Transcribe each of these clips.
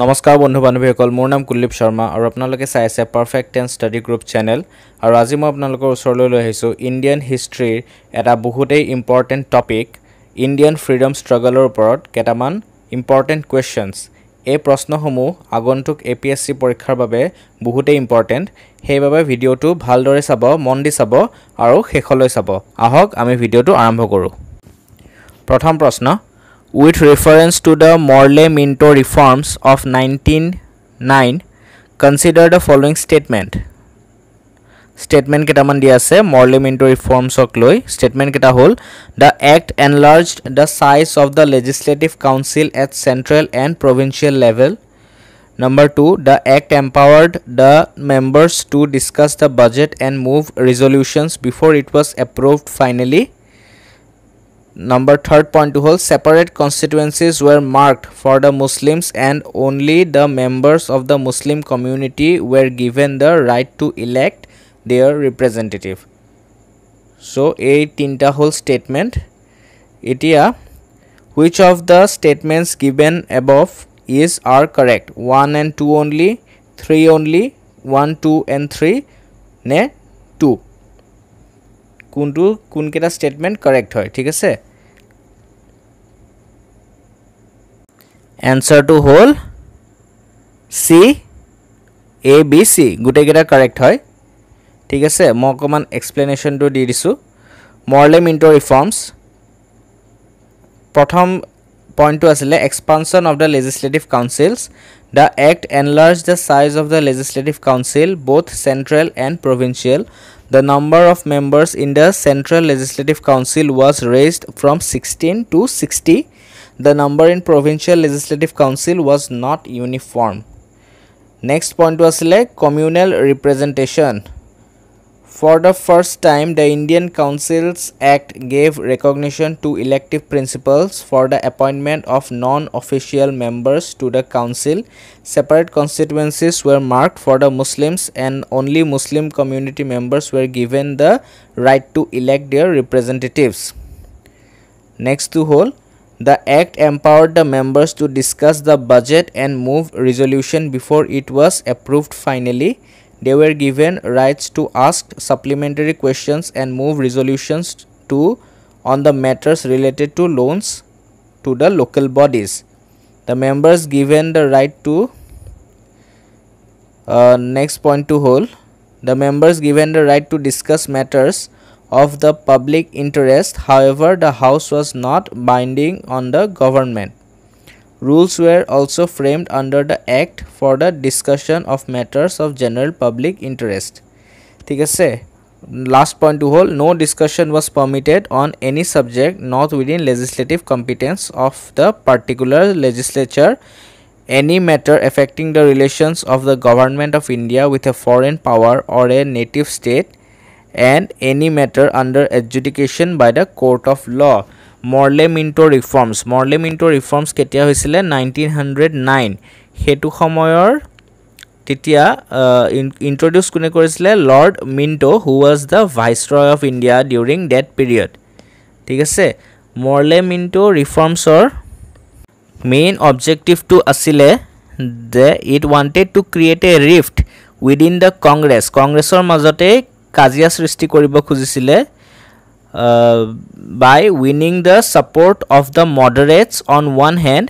নমস্কাৰ বন্ধু বান্ধৱীসকল মোৰ নাম কুলদীপ শৰ্মা আৰু আপোনালোকে চাই আছে perfect ten study group channel আৰু আজি মই আপোনালোকৰ ওচৰলৈ লৈ আহিছোঁ ইণ্ডিয়ান হিষ্ট্ৰীৰ এটা বহুতেই ইম্পৰ্টেণ্ট টপিক ইণ্ডিয়ান ফ্ৰীডম ষ্ট্ৰাগলৰ ওপৰত কেইটামান ইম্পৰ্টেণ্ট কুৱেশ্যনছ এই প্ৰশ্নসমূহ আগন্তুক এ পি এছ চি পৰীক্ষাৰ বাবে বহুতেই ইম্পৰ্টেণ্ট সেইবাবে ভিডিঅ'টো ভালদৰে চাব মন দি চাব আৰু শেষলৈ চাব আহক আমি ভিডিঅ'টো আৰম্ভ কৰোঁ প্ৰথম প্ৰশ্ন with reference to the Morley Minto reforms of 1909, consider the following statement. Statement kata man diya se, Morley Minto reforms ok loi. Statement kata hol, the act enlarged the size of the legislative council at central and provincial level. Number two, the act empowered the members to discuss the budget and move resolutions before it was approved finally. Number third point to hold separate constituencies were marked for the Muslims and only the members of the Muslim community were given the right to elect their representative. So, a tinta whole statement. Itia, which of the statements given above is are correct? 1 and 2 only, 3 only, 1, 2 and 3, ne 2. kundu কোনকেইটা statement correct হয় ঠিক আছে এনচাৰটো হ'ল C A B C গোটেইকেইটা correct হয় ঠিক আছে মই অকণমান এক্সপ্লেনেশ্যনটো দি দিছোঁ মৰলে মিণ্টৰ ৰিফৰ্মছ প্ৰথম পইণ্টটো আছিলে expansion of the legislative councils the act enlarge the size of the legislative council both central and provincial the number of members in the central legislative council was raised from sixteen to sixty The number in provincial legislative council was not uniform. Next point was like communal representation. For the first time, the Indian Councils Act gave recognition to elective principles for the appointment of non-official members to the council. Separate constituencies were marked for the Muslims and only Muslim community members were given the right to elect their representatives. Next to whole, the act empowered the members to discuss the budget and move resolution before it was approved finally. They were given rights to ask supplementary questions and move resolutions to on the matters related to loans to the local bodies. The members given the right to uh, next point to hold. The members given the right to discuss matters of the public interest. However, the House was not binding on the government. Rules were also framed under the Act for the discussion of matters of general public interest. ঠিক last point to hold: no discussion was permitted on any subject not within legislative competence of the particular legislature. any matter affecting the relations of the government of India with a foreign power or a native state and any matter under adjudication by the court of law morley minto reforms morley minto reforms ketia hoisile 1909 hetu samoyor tetia uh, in, introduce kune korisile lord minto who was the viceroy of india during that period thik ase morley minto reforms or main objective to asile that it wanted to create a rift within the congress congressor majote কাজিয়া সৃষ্টি কৰিব খুজিছিলে by winning the support of the moderates on one hand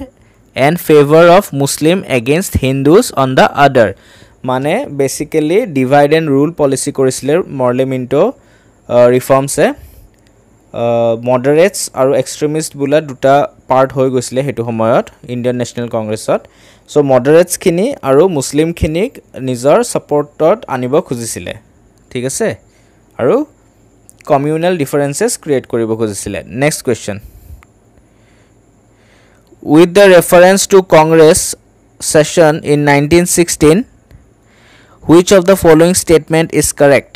and favour of Muslim against Hindus on the other মানে basically divide and rule policy কৰিছিলে Morley Minto ৰিফৰ্মছে মডাৰেটছ আৰু extremist বোলা দুটা part হৈ গৈছিলে সেইটো সময়ত ইণ্ডিয়ান নেশ্যনেল কংগ্ৰেছত চ' মডাৰেটছখিনি আৰু মুছলিমখিনিক নিজৰ ছাপৰ্টত আনিব খুজিছিলে ঠিক আছে আৰু কমিউনেল ডিফাৰেঞ্চেছ ক্ৰিয়েট কৰিব খুজিছিলে next question with the reference to Congress session in nineteen sixteen which of the following statement is correct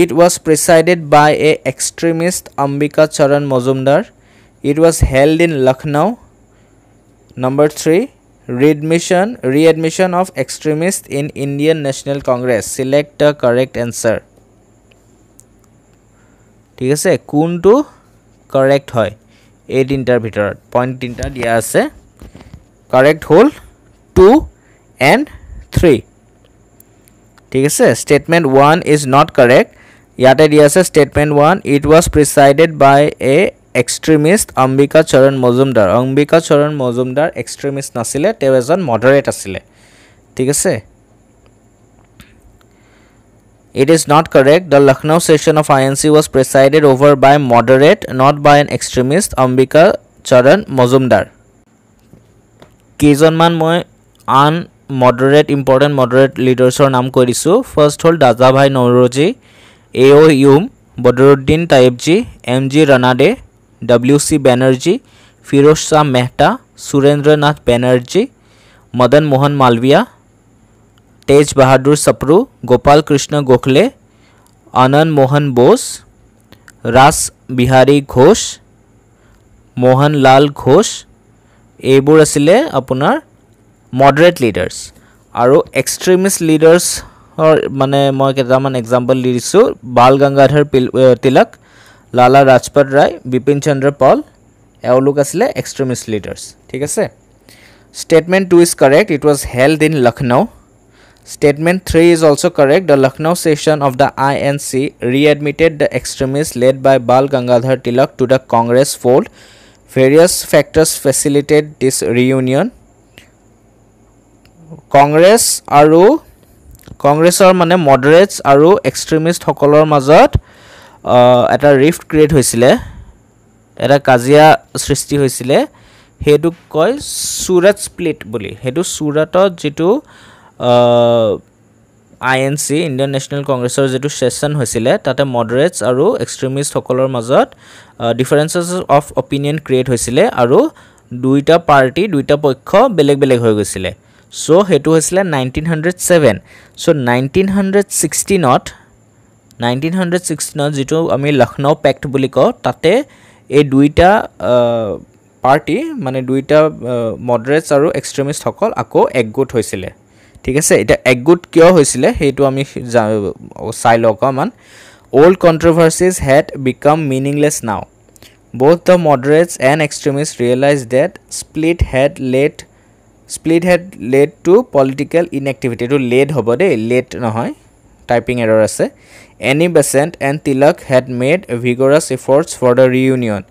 it was presided by a extremist Ambika Charan Majumdar it was held in Lucknow number three readmission readmission of extremists in indian national congress select the correct answer ঠিক আছে কোনটো correct হয় এই তিনিটাৰ ভিতৰত point তিনিটা দিয়া আছে কৰেক্ট হ'ল টু এণ্ড থ্ৰী ঠিক আছে statement one is not correct ইয়াতে দিয়া আছে statement one it was presided by a extremist Ambika Charan Majumdar Ambika Charan Majumdar extremist নাছিলে তেওঁ এজন মডাৰেট আছিলে ঠিক আছে it is not correct the Lucknow session of I N C was presided over by moderate not by an extremist Ambika Charan Majumdar কেইজনমান মই আন মডাৰেট ইম্পৰ্টেণ্ট মডাৰেট লিডাৰ্ছৰ নাম কৈ দিছোঁ ফাৰ্ষ্ট হ'ল Dadabhai Naoroji A O' Hume Badruddin Tyabji M G Ranade W C Banerjee Pherozeshah Mehta Surendranath Banerjee Madan Mohan Malaviya Tej Bahadur Sapru Gopal Krishna Gokhale Ananda Mohan Bose Rash Behari Ghosh Mohan लाल घोष আছিলে आपनर moderate लीडार्स और extremist লিডাৰ্ছৰ মানে मैं कटाम এক্সাম্পল দি দিছোঁ বাল গংগাধৰ লালা ৰাজপাট ৰায় বিপিন চন্দ্ৰ পল এওঁলোক আছিলে এক্সট্ৰিমিষ্ট লিডাৰ্ছ ঠিক আছে statement two is correct it was held in Lucknow statement three is also' correct the Lucknow session of the I N C readmitted the extremist led by Bal Gangadhar Tilak to the Congress fold various factors facilitated this reunion Congress আৰু কংগ্ৰেছৰ মানে মডাৰেটছ আৰু এক্সট্ৰিমিষ্টসকলৰ মাজত এটা rift create হৈছিলে এটা কাজিয়া সৃষ্টি হৈছিলে সেইটোক কয় চুৰাট স্প্লিট বুলি সেইটো চুৰাটত যিটো I N C Indian national কংগ্ৰেছৰ যিটো ছেশ্যন হৈছিলে তাতে মডৰেটছ আৰু এক্সট্ৰিমিষ্টসকলৰ মাজত ডিফাৰেঞ্চেছ অফ অপিনিয়ন ক্ৰিয়েট হৈছিলে আৰু দুয়োটা পাৰ্টি দুয়োটা পক্ষ বেলেগ বেলেগ হৈ গৈছিলে চ' সেইটো হৈছিলে nineteen hundred seven so' nineteen hundred ছিক্সটিনত নাইনটিন হাণ্ড্ৰেড ছিক্সটিনত যিটো আমি লক্ষ্ণৌ পেক্ট বুলি কওঁ তাতে এই দুইটা পাৰ্টি মানে দুইটা মডৰেটছ আৰু এক্সট্ৰিমিষ্টসকল আকৌ একগোট হৈছিলে ঠিক আছে এতিয়া একগোট কিয় হৈছিলে সেইটো আমি চাই লওঁ অকণমান old controversies had become meaningless now both the moderates and extremist realize that split had led split had led to political inactivity এইটো লেট হ'ব দেই লেট নহয় typing error আছে any besant and tilak had made vigorous efforts for the reunion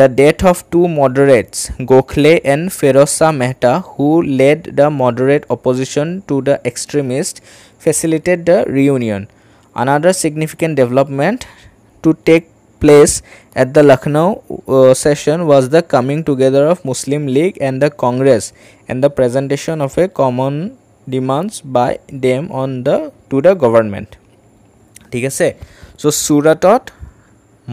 the death of two moderates gokhale and ferosa mehta who led the moderate opposition to the extremist facilitated the reunion another significant development to take place at the lucknow uh, session was the coming together of muslim league and the congress and the presentation of a common demands by them on the to the government ঠিক আছে চ' চুৰাটত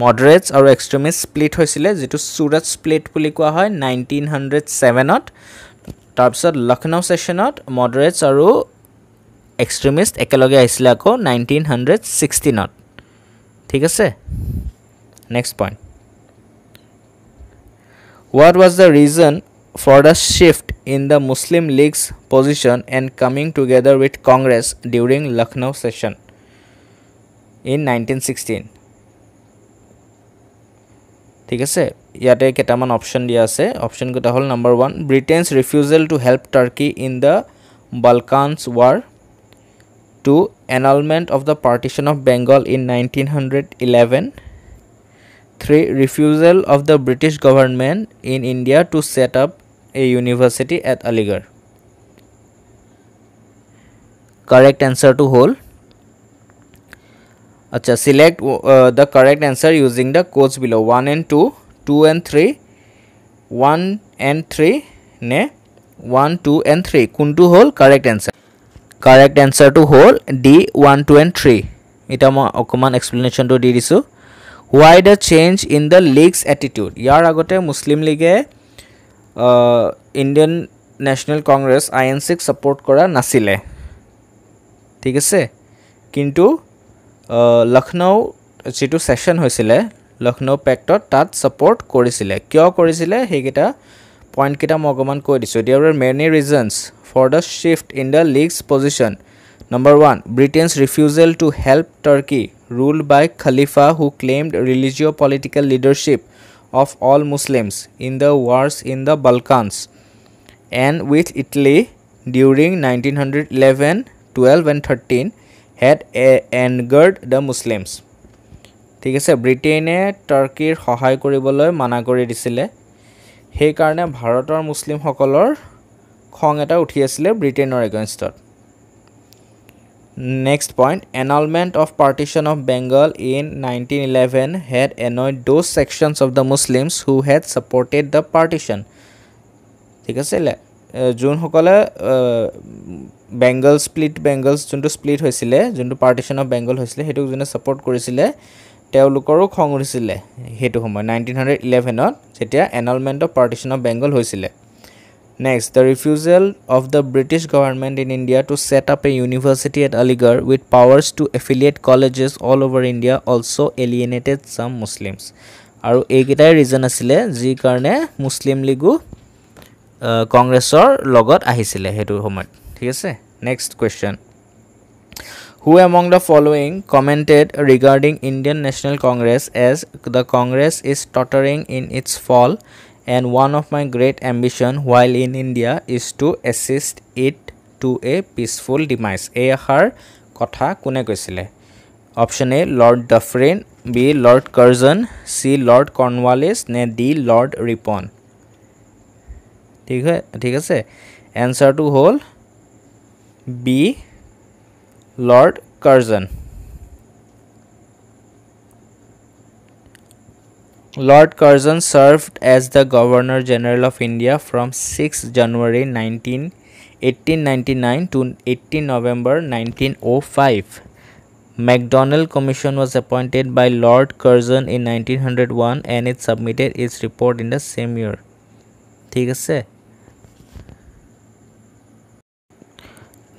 মডৰেটছ আৰু extremist split হৈছিলে যিটো Surat split বুলি কোৱা হয় nineteen hundred ছেভেনত তাৰপিছত লক্ষ্ণৌ ছেশ্যনত মডৰেটছ আৰু এক্সট্ৰিমিষ্ট একেলগে আহিছিলে আকৌ নাইনটিন হাণ্ড্ৰেড ছিক্সটিনত ঠিক আছে next point what was the reason for the shift in the Muslim League's position and coming together with Congress during Lucknow session in 1916 ঠিক আছে ইয়াতে কেইটামান অপশ্যন দিয়া আছে অপশ্যনকেইটা হ'ল number one Britain's refusal to help Turkey in the Balkans war of the of the partition of Bengal in nineteen hundred eleven three refusal of the British government in a university at Aligarh. Correct answer to whole. Achha, select uh, the correct answer using the codes below 1 and 2, 2 and 3, 1 and 3, ne, 1, 2 and 3. Kuntu whole correct answer. Correct answer to whole D, 1, 2 and 3. Itama Okuman explanation to Didisu. Why the change in the league's attitude? Yar agote Muslim League. Hai? Indian national Congress I N চিক support কৰা নাছিলে ঠিক আছে কিন্তু লক্ষ্ণৌ যিটো session হৈছিলে লক্ষ্ণৌ পেক্টত তাত support কৰিছিলে কিয় কৰিছিলে সেইকেইটা পইণ্টকেইটা মই অকণমান কৈ দিছোঁ there are many reasons for the shift in the League's position number one Britain's refusal to help Turkey rule by khalifa who claimed religio' political leadership of all Muslims in the wars in the Balkans and with Italy during 1911, 12 and 13 had angered the Muslims. Britain, Turkey, Hohai Kuribolo, Managori Disile, Hekarne, Bharator Muslim Hokolor, Kongata Utiasle, Britain or against her. Next point, annulment of partition of Bengal in 1911 had annoyed those sections of the Muslims who had supported the partition. जून होकले Bengal split बंगाल्स जून तो split हुए सिले जून तो partition of Bengal हुए सिले हेतु जून सपोर्ट करे सिले टेवलुकरो खांगुरे सिले हेतु हमारे 1911 और जेटिया annulment of partition of Bengal हुए सिले Next, the refusal of the British government in India to set up a university at Aligarh with powers to affiliate colleges all over India also alienated some Muslims. আৰু এইকেইটাই region আছিলে যি কাৰণে মুছলিম লীগো কংগ্ৰেছৰ লগত আহিছিলে সেইটো সময়ত ঠিক Who among the following commented regarding Indian National Congress as the Congress is tottering in its fall and one of my great ambition while in India is to assist it to a peaceful demise. এই আশাৰ কথা কোনে কৈছিলে option A Lord Dufferin B Lord Curzon C Lord Cornwallis নে D Lord Ripon ঠিক হয় ঠিক আছে এনচাৰটো হ'ল B Lord Curzon Lord Curzon served as the Governor General of India from 6 January 19, 1899 to 18 November 1905. MacDonald Commission was appointed by Lord Curzon in 1901 and it submitted its report in the same year.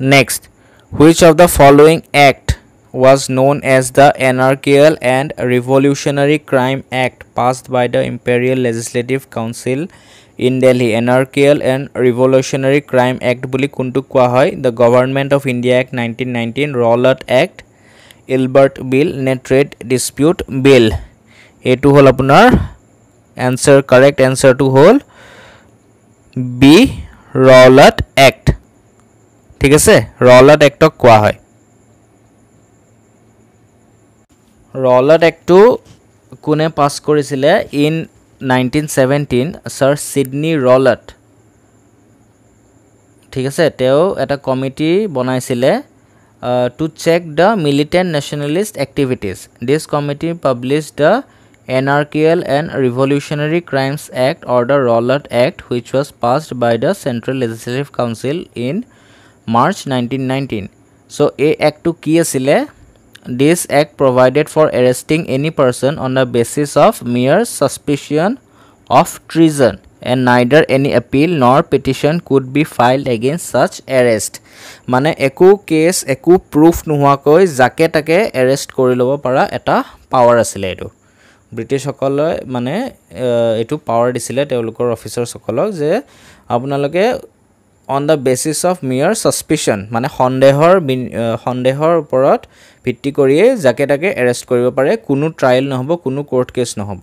Next, which of the following acts? was known as the Anarchical and Revolutionary Crime Act passed by the Imperial Legislative Council in Delhi. Anarchical and Revolutionary Crime Act Bully Kuntu Kwahoi, the Government of India Act 1919, Rollert Act, Ilbert Bill, Netrate Dispute Bill. A to hole opener. Answer correct answer to hole B. Rollert Act. ঠিক আছে রলাট একটক কোৱা হয় ৰলত এক্টটো কোনে pass কৰিছিলে in nineteen seventeen Sir Sidney Rowlatt ঠিক আছে তেওঁ এটা কমিটি বনাইছিলে to check the militant nationalist activities this committee publish the anarchical and revolutionary crimes act or the Rowlatt act which was passed by the central legislative council in March nineteen nineteen so' এই এক্টটো কি আছিলে this act provided for arresting any person on the basis of mere suspicion of treason and neither any appeal nor petition could be filed against such arrest মানে একো case একো proof নোহোৱাকৈ যাকে তাকে এৰেষ্ট কৰি ল'ব পৰা এটা পাৱাৰ আছিলে এইটো ব্ৰিটিছসকলে মানে এইটো পাৱাৰ দিছিলে তেওঁলোকৰ অফিচাৰ্ছসকলক যে আপোনালোকে on the basis of mere suspicion মানে সন্দেহৰ বিন সন্দেহৰ ওপৰত ভিত্তি কৰিয়েই যাকে তাকে এৰেষ্ট কৰিব পাৰে কোনো ট্ৰায়েল নহ'ব কোনো কোৰ্ট কেছ নহ'ব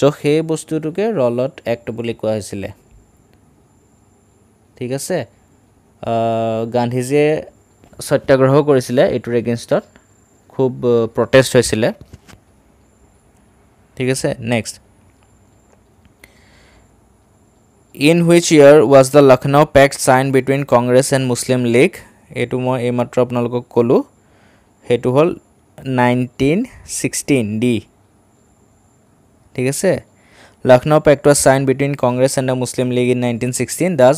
চ' সেই বস্তুটোকে ৰলত এক্ট বুলি কোৱা হৈছিলে ঠিক আছে গান্ধীজীয়ে সত্যাগ্ৰহ কৰিছিলে এইটোৰ এগেইনষ্টত খুব প্ৰটেষ্ট হৈছিলে ঠিক আছে next in which year was the Lucknow pact sign between Congress and Muslim League এইটো মই এইমাত্ৰ আপোনালোকক ক'লোঁ সেইটো হ'ল নাইনটিন ছিক্সটিন ডি ঠিক আছে Lucknow pact was sign between Congress and the Muslim League in nineteen sixteen thus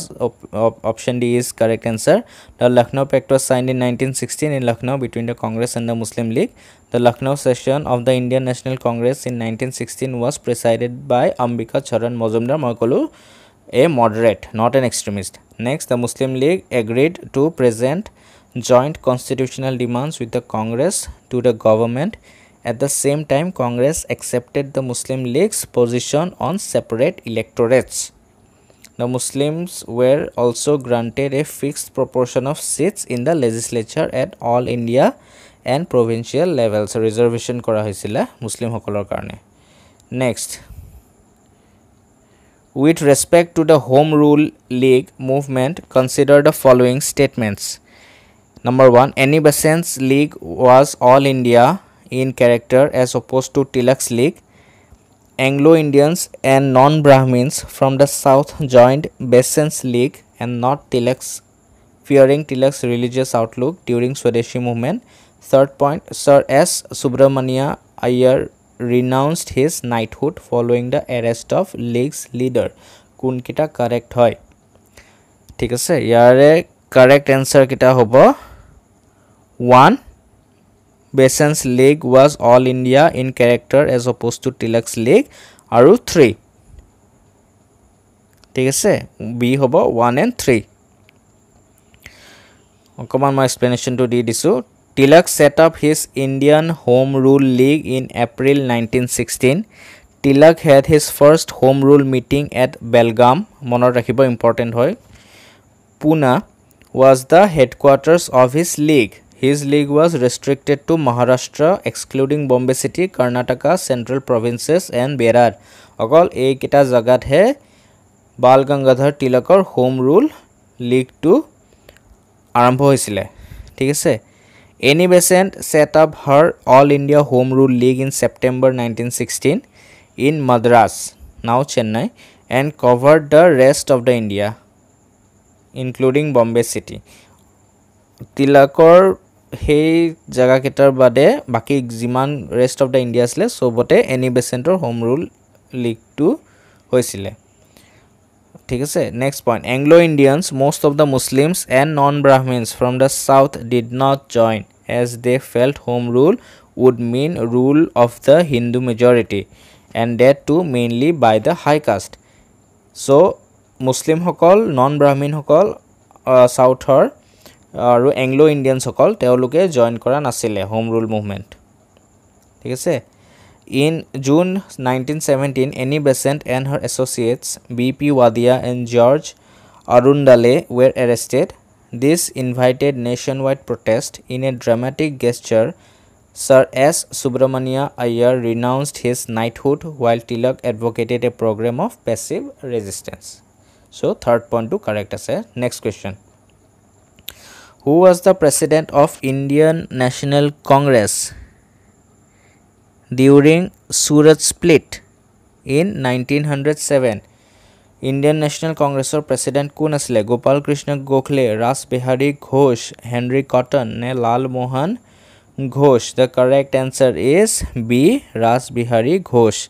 option D is correct answer the Lucknow pact was sign in nineteen sixteen in Lucknow between the Congress and the Muslim League the Lucknow session of the Indian national Congress in nineteen sixteen was presided by Ambika Charan Majumdar মই ক'লোঁ a moderate not an extremist next the Muslim League agreed two present joint constitutional demands with the Congress to the government. At the same time, Congress accepted the Muslim League's position on separate electorates. The Muslims were also granted a fixed proportion of seats in the legislature at all India and provincial levels. Reservation করা হয়েছিল মুসলিম সকলৰ কাৰণে Next, With respect to the Home Rule League movement, consider the following statements. Number one, Annie Besant's league was all India in character as opposed to Tilak's league. Anglo Indians and non Brahmins from the south joined Besant's league and not Tilak's, fearing Tilak's religious outlook during Swadeshi movement. Third point, Sir S. Subramania Iyer renounced his knighthood following the arrest of league's leader. Kunkita correct hoy. Take a say, correct এনচাৰকেইটা হ'ব one Besant's league was all India in character as opposed to Tilak's league আৰু three ঠিক আছে B হ'ব one and three অকণমান মই এক্সপ্লেনেশ্যনটো দি দিছোঁ Tilak set up his Indian home rule league in April nineteen sixteen Tilak had his first home rule meeting at Belgaum মনত ৰাখিব ইম্পৰ্টেণ্ট হয় Poona was the headquarters of his league. His league was restricted to Maharashtra, excluding Bombay City, Karnataka, Central Provinces, and Berar. Akal ekita zagat he Bal Gangadhar Tilakar Home Rule League to arambho hisile. Thikse. Annie Besant set up her All India Home Rule League in September 1916 in Madras, now Chennai, and covered the rest of the India. Including Bombay city তিলাকৰ সেই জেগাকেইটাৰ বাদে বাকী যিমান rest of the India আছিলে চবতে Annie বেচেণ্টৰ home rule লীগটো হৈছিলে ঠিক আছে next point Anglo' Indians most of the Muslims and non brahmins from the south did not join as they felt home rule would mean rule of the Hindu majority and that too mainly by the high caste so' মুছলিমসকল non ব্ৰাহ্মীণসকল ছাউথৰ আৰু Anglo ইণ্ডিয়ানছসকল তেওঁলোকে join কৰা নাছিলে home rule movement ঠিক আছে in June nineteen seventeen Annie Besant and her associates B P Wadia and George Arundale were arrested this invited nation wide protest in a dramatic gesture Sir S Subramania Iyer renounced his knighthood while Tilak advocated a programme of passive resistance So, third point to correct as a next question. Who was the president of Indian National Congress during Surat split in 1907? Indian National Congress or President Kunasle, Gopal Krishna Gokhale, Ras Behari Ghosh, Henry Cotton, ne Lal Mohan Ghosh. The correct answer is B. Ras Bihari Ghosh.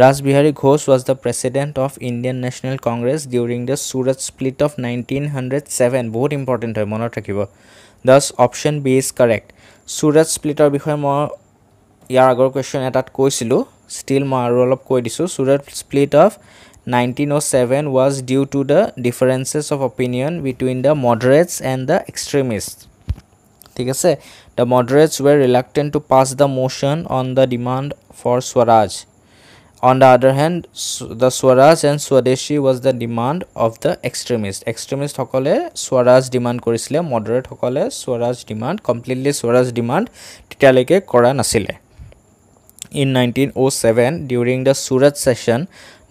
Rasbihari Ghosh was the president of Indian National Congress during the Surat split of 1907. Bohut important hai, mona trakhi Thus, option B is correct. Surat split or bhi mo yaar agar question at koi silu. Still, ma roll up koi disu. Surat split of 1907 was due to the differences of opinion between the moderates and the extremists. The moderates were reluctant to pass the motion on the demand for Swaraj. On the other hand, the Swaraj and Swadeshi was the demand of the extremist. Extremist hokale Swaraj demand কৰিছিলে moderate hokale Swaraj demand completely Swaraj demand তেতিয়ালৈকে kora নাছিলে In 1907, during the Surat session,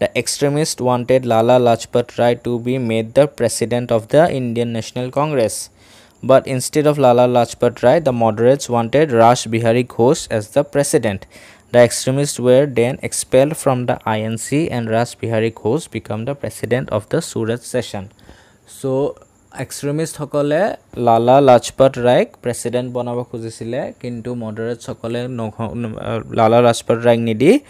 the extremist wanted Lala Lajpat Rai to be made the president of the Indian National Congress. But instead of Lala Lajpat Rai, the moderates wanted Rash Bihari Ghosh as the president. The extremists were then expelled from the INC and Ras Bihari Ghosh became the president of the Suraj session. So extremists hokole Lala Lajpat Rai president banabo khujisile kintu moderates hokole no, no, Lala Lajpat Rai nidi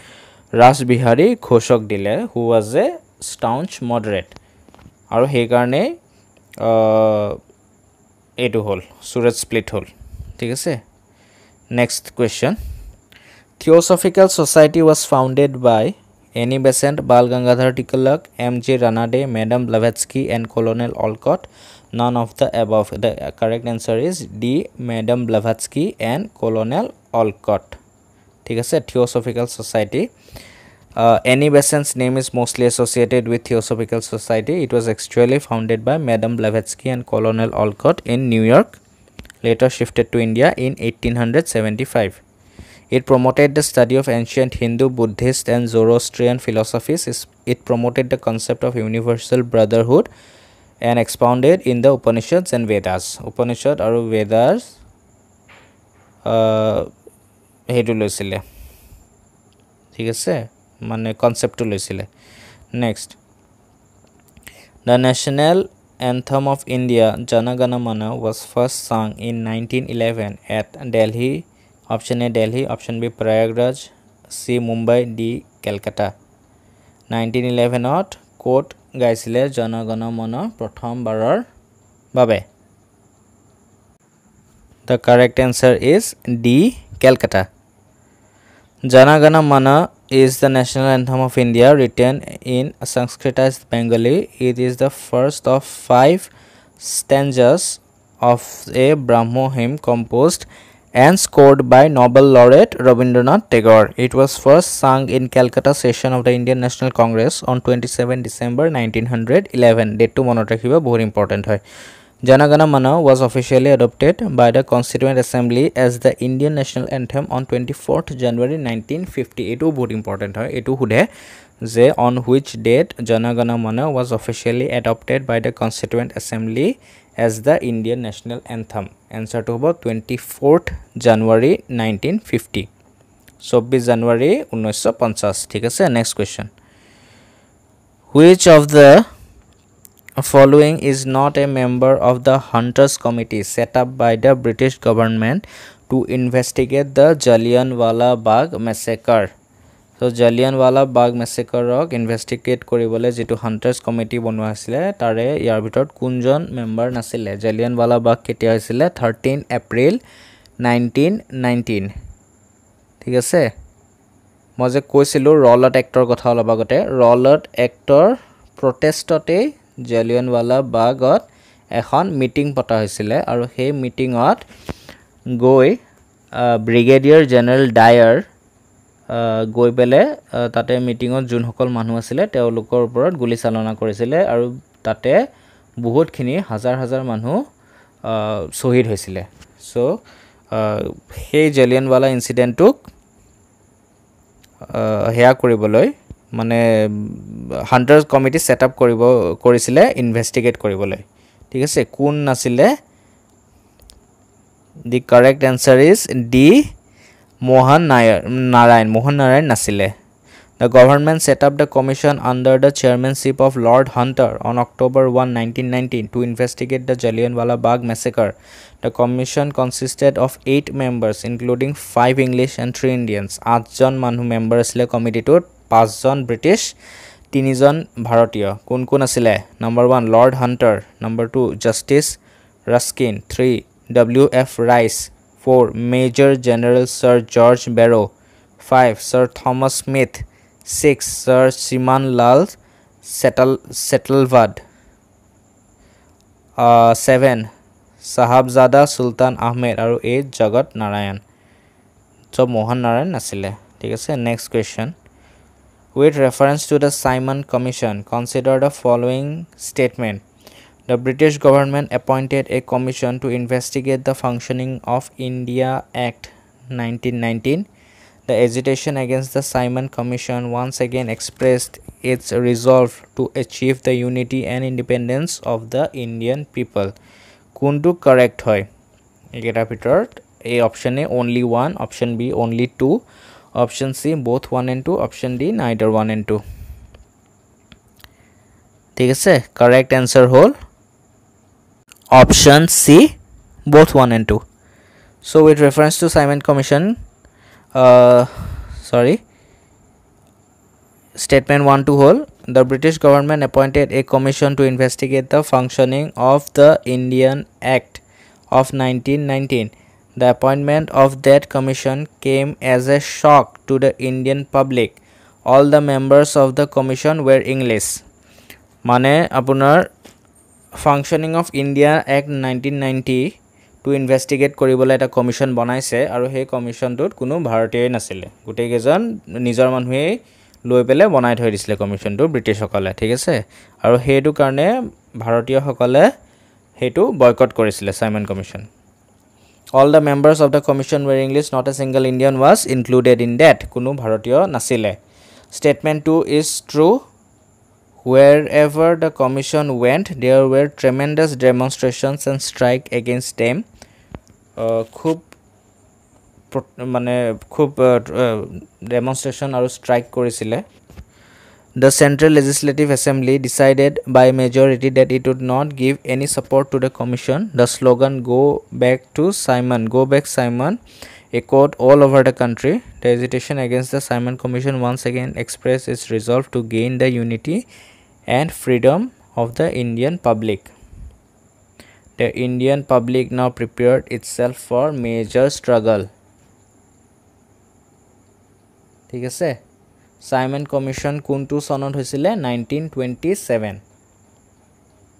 Ras Bihari Ghoshok dile who was a staunch moderate. Aro he karne uh, etu hol Suraj split hol. Thik Next question. Theosophical Society was founded by Annie Besant, Bal Gangadhar Tilak, M. J. Ranade, Madame Blavatsky, and Colonel Olcott. None of the above. The correct answer is D. Madame Blavatsky and Colonel Olcott. ঠিক Theosophical Society. Uh, Annie Besant's name is mostly associated with Theosophical Society. It was actually founded by Madame Blavatsky and Colonel Olcott in New York, later shifted to India in 1875. It promoted the study of ancient Hindu, Buddhist, and Zoroastrian philosophies. It promoted the concept of universal brotherhood and expounded in the Upanishads and Vedas. Upanishad or Vedas সেইটো লৈছিলে ঠিক আছে মানে কনচেপ্টটো লৈছিলে next anthem of India, Jana Gana Mana, was first sung in 1911 at Delhi option A Delhi option B Prayagraj C Mumbai D Calcutta 1911 at कोट गाइसले जनगण मन प्रथम बारर बाबे the correct answer is D Calcutta Jana Gana Mana is the national anthem of India written in संस्कृतized Bengali it is the first of five stanzas of a Brahmo hymn composed and scored by Nobel laureate Rabindranath Tagore. It was first sung in Calcutta session of the Indian National Congress on 27 December 1911. Date to monitor very important. Hai. Janagana Mana was officially adopted by the Constituent Assembly as the Indian National Anthem on 24th January 1958. Very important. On which date Janagana Mana was officially adopted by the Constituent Assembly as the Indian National Anthem? এনচাৰটো হ'ব twenty fourth January nineteen fifty চৌব্বিছ জানুৱাৰী ঊনৈছশ পঞ্চাছ ঠিক আছে next question which of the following is not a member of the Hunter's committee set up by the British government to investigate the Jallianwala Bagh massacre so' Jallianwala Bagh মেচেকৰক investigate কৰিবলৈ যিটো হাণ্টাৰ্ছ committee বনোৱা হৈছিলে তাৰে ইয়াৰ ভিতৰত কোনজন মেম্বাৰ নাছিলে জালিয়ানৱালা বাগ কেতিয়া হৈছিলে থাৰ্টিন এপ্ৰিল নাইনটিন নাইনটিন ঠিক আছে মই যে কৈছিলোঁ ৰলট এক্টৰ কথা অলপ আগতে ৰলট এক্টৰ প্ৰটেষ্টতেই জালিয়ানৱালা বাগত এখন মিটিং পতা হৈছিলে আৰু সেই মিটিঙত গৈ ব্ৰিগেডিয়াৰ জেনেৰেল ডায়াৰ গৈ পেলাই তাতে মিটিঙত যোনসকল মানুহ আছিলে তেওঁলোকৰ ওপৰত গুলীচালনা কৰিছিলে আৰু তাতে বহুতখিনি হাজাৰ হাজাৰ মানুহ শ্বহীদ হৈছিলে চ' সেই জেলিয়ানৱালা ইঞ্চিডেণ্টটোক সেয়া কৰিবলৈ মানে হাণ্ড্ৰেড কমিটি ছেটআপ কৰিব কৰিছিলে ইনভেষ্টিগেট কৰিবলৈ ঠিক আছে কোন নাছিলে the correct answer is the Mohan মহান নাৰায়ণ মোহন নাৰায়ণ নাছিলে the government set up the commission under the chairmanship of Lord Hunter on October one nineteen nineteen to investigate the Jallianwala Bagh massacre the commission consisted of eight members including five English and three Indians আঠজন মানুহ member আছিলে কমিটিটোত পাঁচজন British তিনিজন ভাৰতীয় কোন কোন আছিলে number one Lord Hunter number two justice Rankin three W F Rice 4. Major General Sir George Barrow 5. Sir Thomas Smith 6. Sir Simon Lal Settlevad uh, 7. Sahabzada Sultan Ahmed Aru 8. Jagat Narayan So Mohan Narayan Nasile. Take a say. Next question. With reference to the Simon Commission, consider the following statement. The British government appointed a commission to investigate the functioning of India Act 1919. The agitation against the Simon Commission once again expressed its resolve to achieve the unity and independence of the Indian people. Kundu correct hoy. Get up it A option A only one, option B only two, option C both one and two, option D neither one and two. Take a say, correct answer whole. option C both 1 and 2 so with reference to Simon Commission uh, sorry statement 1 to whole the British government appointed a commission to investigate the functioning of the Indian Act of 1919 the appointment of that commission came as a shock to the Indian public all the members of the commission were English Mane আপোনাৰ functioning of India act nineteen ninety to investigate কৰিবলৈ এটা commission বনাইছে আৰু সেই কমিশ্যনটোত কোনো ভাৰতীয়ই নাছিলে গোটেইকেইজন নিজৰ মানুহেই লৈ পেলাই বনাই থৈ দিছিলে কমিশ্যনটো ব্ৰিটিছসকলে ঠিক আছে আৰু সেইটো কাৰণে ভাৰতীয়সকলে সেইটো বয়কট কৰিছিলে Simon Commission all the members of the commission were English not a single Indian was included in that কোনো ভাৰতীয় নাছিলে statement two is true Wherever the commission went, there were tremendous demonstrations and strike against them. Uh, খুব মানে খুব demonstration uh, uh, আৰু strike কৰিছিলে The Central Legislative Assembly decided by majority that it would not give any support to the commission. The slogan Go back to Simon, go back Simon echoed all over the country. The agitation against the Simon Commission once again expressed its resolve to gain the unity and freedom of the Indian public. The Indian public now prepared itself for major struggle. ঠিক আছে চাইমেন commission কোনটো চনত হৈছিলে nineteen twenty seven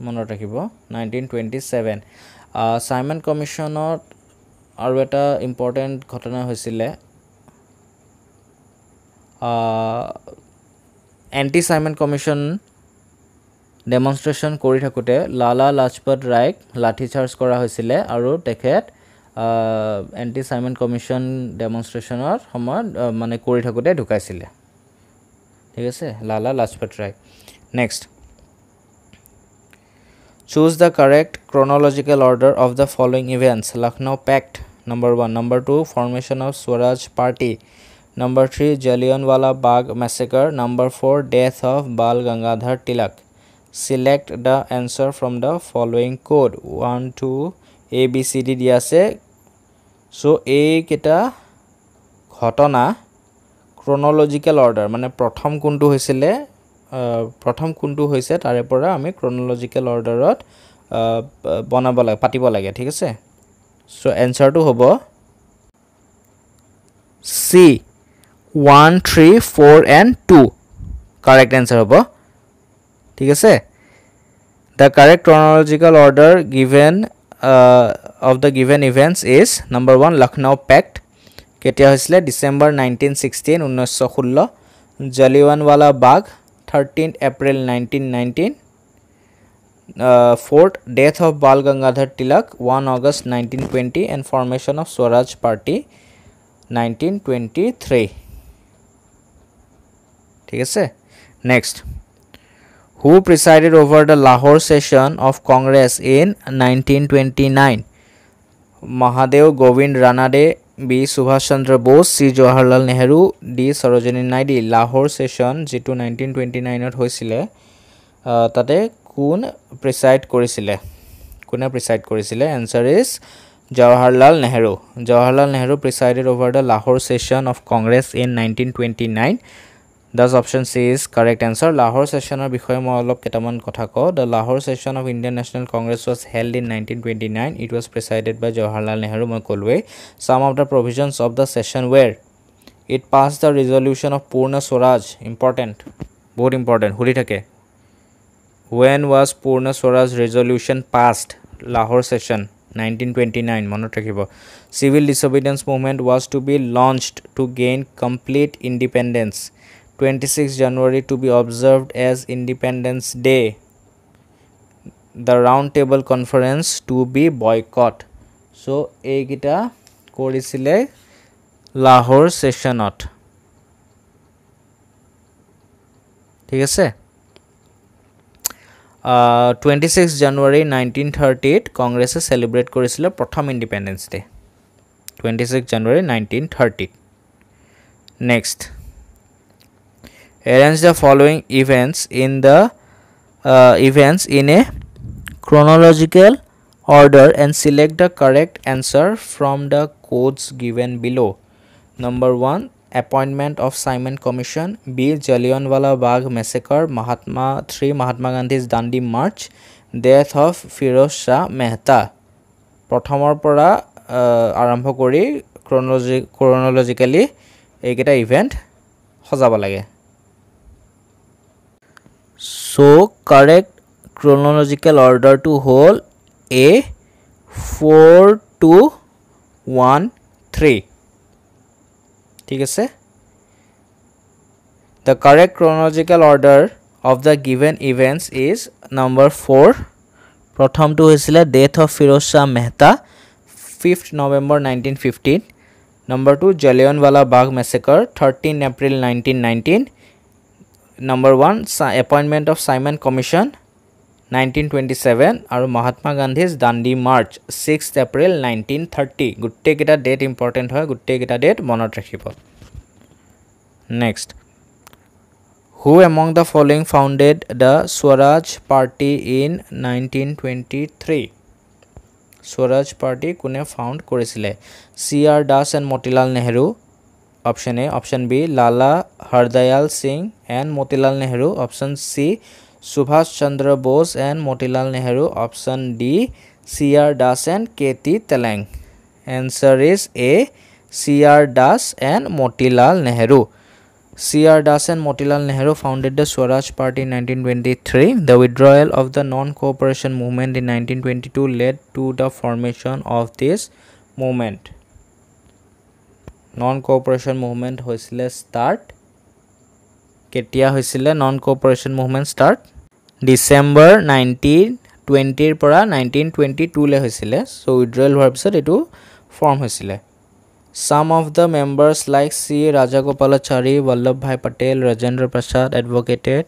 মনত ৰাখিব nineteen twenty seven Simon কমিশ্যনত আৰু এটা ইম্পৰ্টেণ্ট ঘটনা হৈছিলে এণ্টি চাইমেন কমিশ্যন ডেমনষ্ট্ৰেশ্যন কৰি থাকোঁতে লালা লাজপত ৰায়ক লাঠিচাৰ্জ কৰা হৈছিলে আৰু তেখেত এণ্টি চাইমেণ্ট কমিশ্যন ডেমনষ্ট্ৰেশ্যনৰ সময়ত মানে কৰি থাকোঁতে ঢুকাইছিলে ঠিক আছে Lala Lajpat Rai next choose the correct chronological order of the following events Lucknow Pact number one number two formation of Swaraj Party number three Jallianwala Bagh massacre number four death of Bal Gangadhar Tilak select the answer from the following code one two A B C D দিয়া আছে ছ' এইকেইটা ঘটনা chronological order মানে প্ৰথম কোনটো হৈছিলে প্ৰথম কোনটো হৈছে তাৰে পৰা আমি ক্ৰনলজিকেল অৰ্ডাৰত বনাব লাগে পাতিব লাগে ঠিক আছে ছ' এনচাৰটো হ'ব C one three four and two correct answer হ'ব ঠিক আছে the correct chronological order given of the given events is number one Lucknow Pact কেতিয়া হৈছিলে ডিচেম্বৰ নাইনটিন ছিক্সটিন ঊনৈছশ ষোল্ল Jallianwala Bagh thirteen April nineteen nineteen fourth death of Bal Gangadhar Tilak one August nineteen twenty and formation of Swaraj Party nineteen twenty three ঠিক আছে next who presided over the Lahore session of Congress in 1929 Mahadev Govind Ranade B Subhash Chandra Bose C Jawaharlal Nehru D Sarojini Naidu Lahore session jitu 1929 hoisile tate kun preside korisile kuna preside korisile answer is Jawaharlal Nehru Jawaharlal Nehru presided over the Lahore session of Congress in 1929 Das option C is correct answer Lahore ছেশ্যনৰ বিষয়ে মই অলপ কেইটামান কথা কওঁ the Lahore session of Indian national Congress was held in nineteen twenty nine it was presided by Jawaharlal Nehru মই ক'লোৱেই some of the provisions of the session were it pass the resolution of Purna Swaraj important বহুত ইম্পৰ্টেণ্ট সুধি থাকে when was Purna Swaraj resolution passed Lahore session nineteen twenty nine মনত ৰাখিব civil disobedience movement was to be launched to gain complete independence 26 January to be observed as Independence Day. The Roundtable Conference to be boycotted. So, Egita Kodisile Lahore Sessionot. Take a say. 26 January 1938, Congress celebrate Kodisile Pratham Independence Day. 26 January 1938. Next. arrange the following events in the uh, events in a chronological order and select the correct answer from the codes given below number 1 appointment of simon commission b jallianwala bagh massacre mahatma 3 mahatma gandhi's dandi march death of firoz shah mehta prathamor pora uh, arambho kori chronology chronologically ekta event hojabo lage So correct chronological order to whole A 4 to 1 3 ঠিক আছে The correct chronological order of the given events is number 4 প্রথমটো হৈছিলে death of Firoz Shah Mehta fifth November nineteen fifteen number two Jallianwala Bagh massacre thirteen April nineteen nineteen number one appointment of Simon Commission nineteen twenty seven আৰু Mahatma Gandhi's Dandi March six April nineteen thirty গোটেইকেইটা date important হয় গোটেইকেইটা date মনত ৰাখিব next who among the following founded the Swaraj Party in nineteen twenty three Swaraj Party কোনে found কৰিছিলে C R Das and Motilal Nehru option A option B Lala Hardayal Singh and Motilal Nehru option C Subhash Chandra Bose and Motilal Nehru option D C R Das and K T Telang answer is A C R Das and Motilal Nehru C R Das and Motilal Nehru founded the Swaraj Party nineteen twenty three the withdrawal of the non cooperation movement in nineteen led to the formation of this movement non cooperation movement হৈছিলে start কেতিয়া হৈছিলে non cooperation movement start December nineteen টুৱেণ্টিৰ পৰা nineteen twenty টুলৈ হৈছিলে চ' উইড্ৰয়েল হোৱাৰ পিছত এইটো form হৈছিলে some of the members like Shri Rajagopalachari Vallabhbhai Patel Rajendra Prasad advocated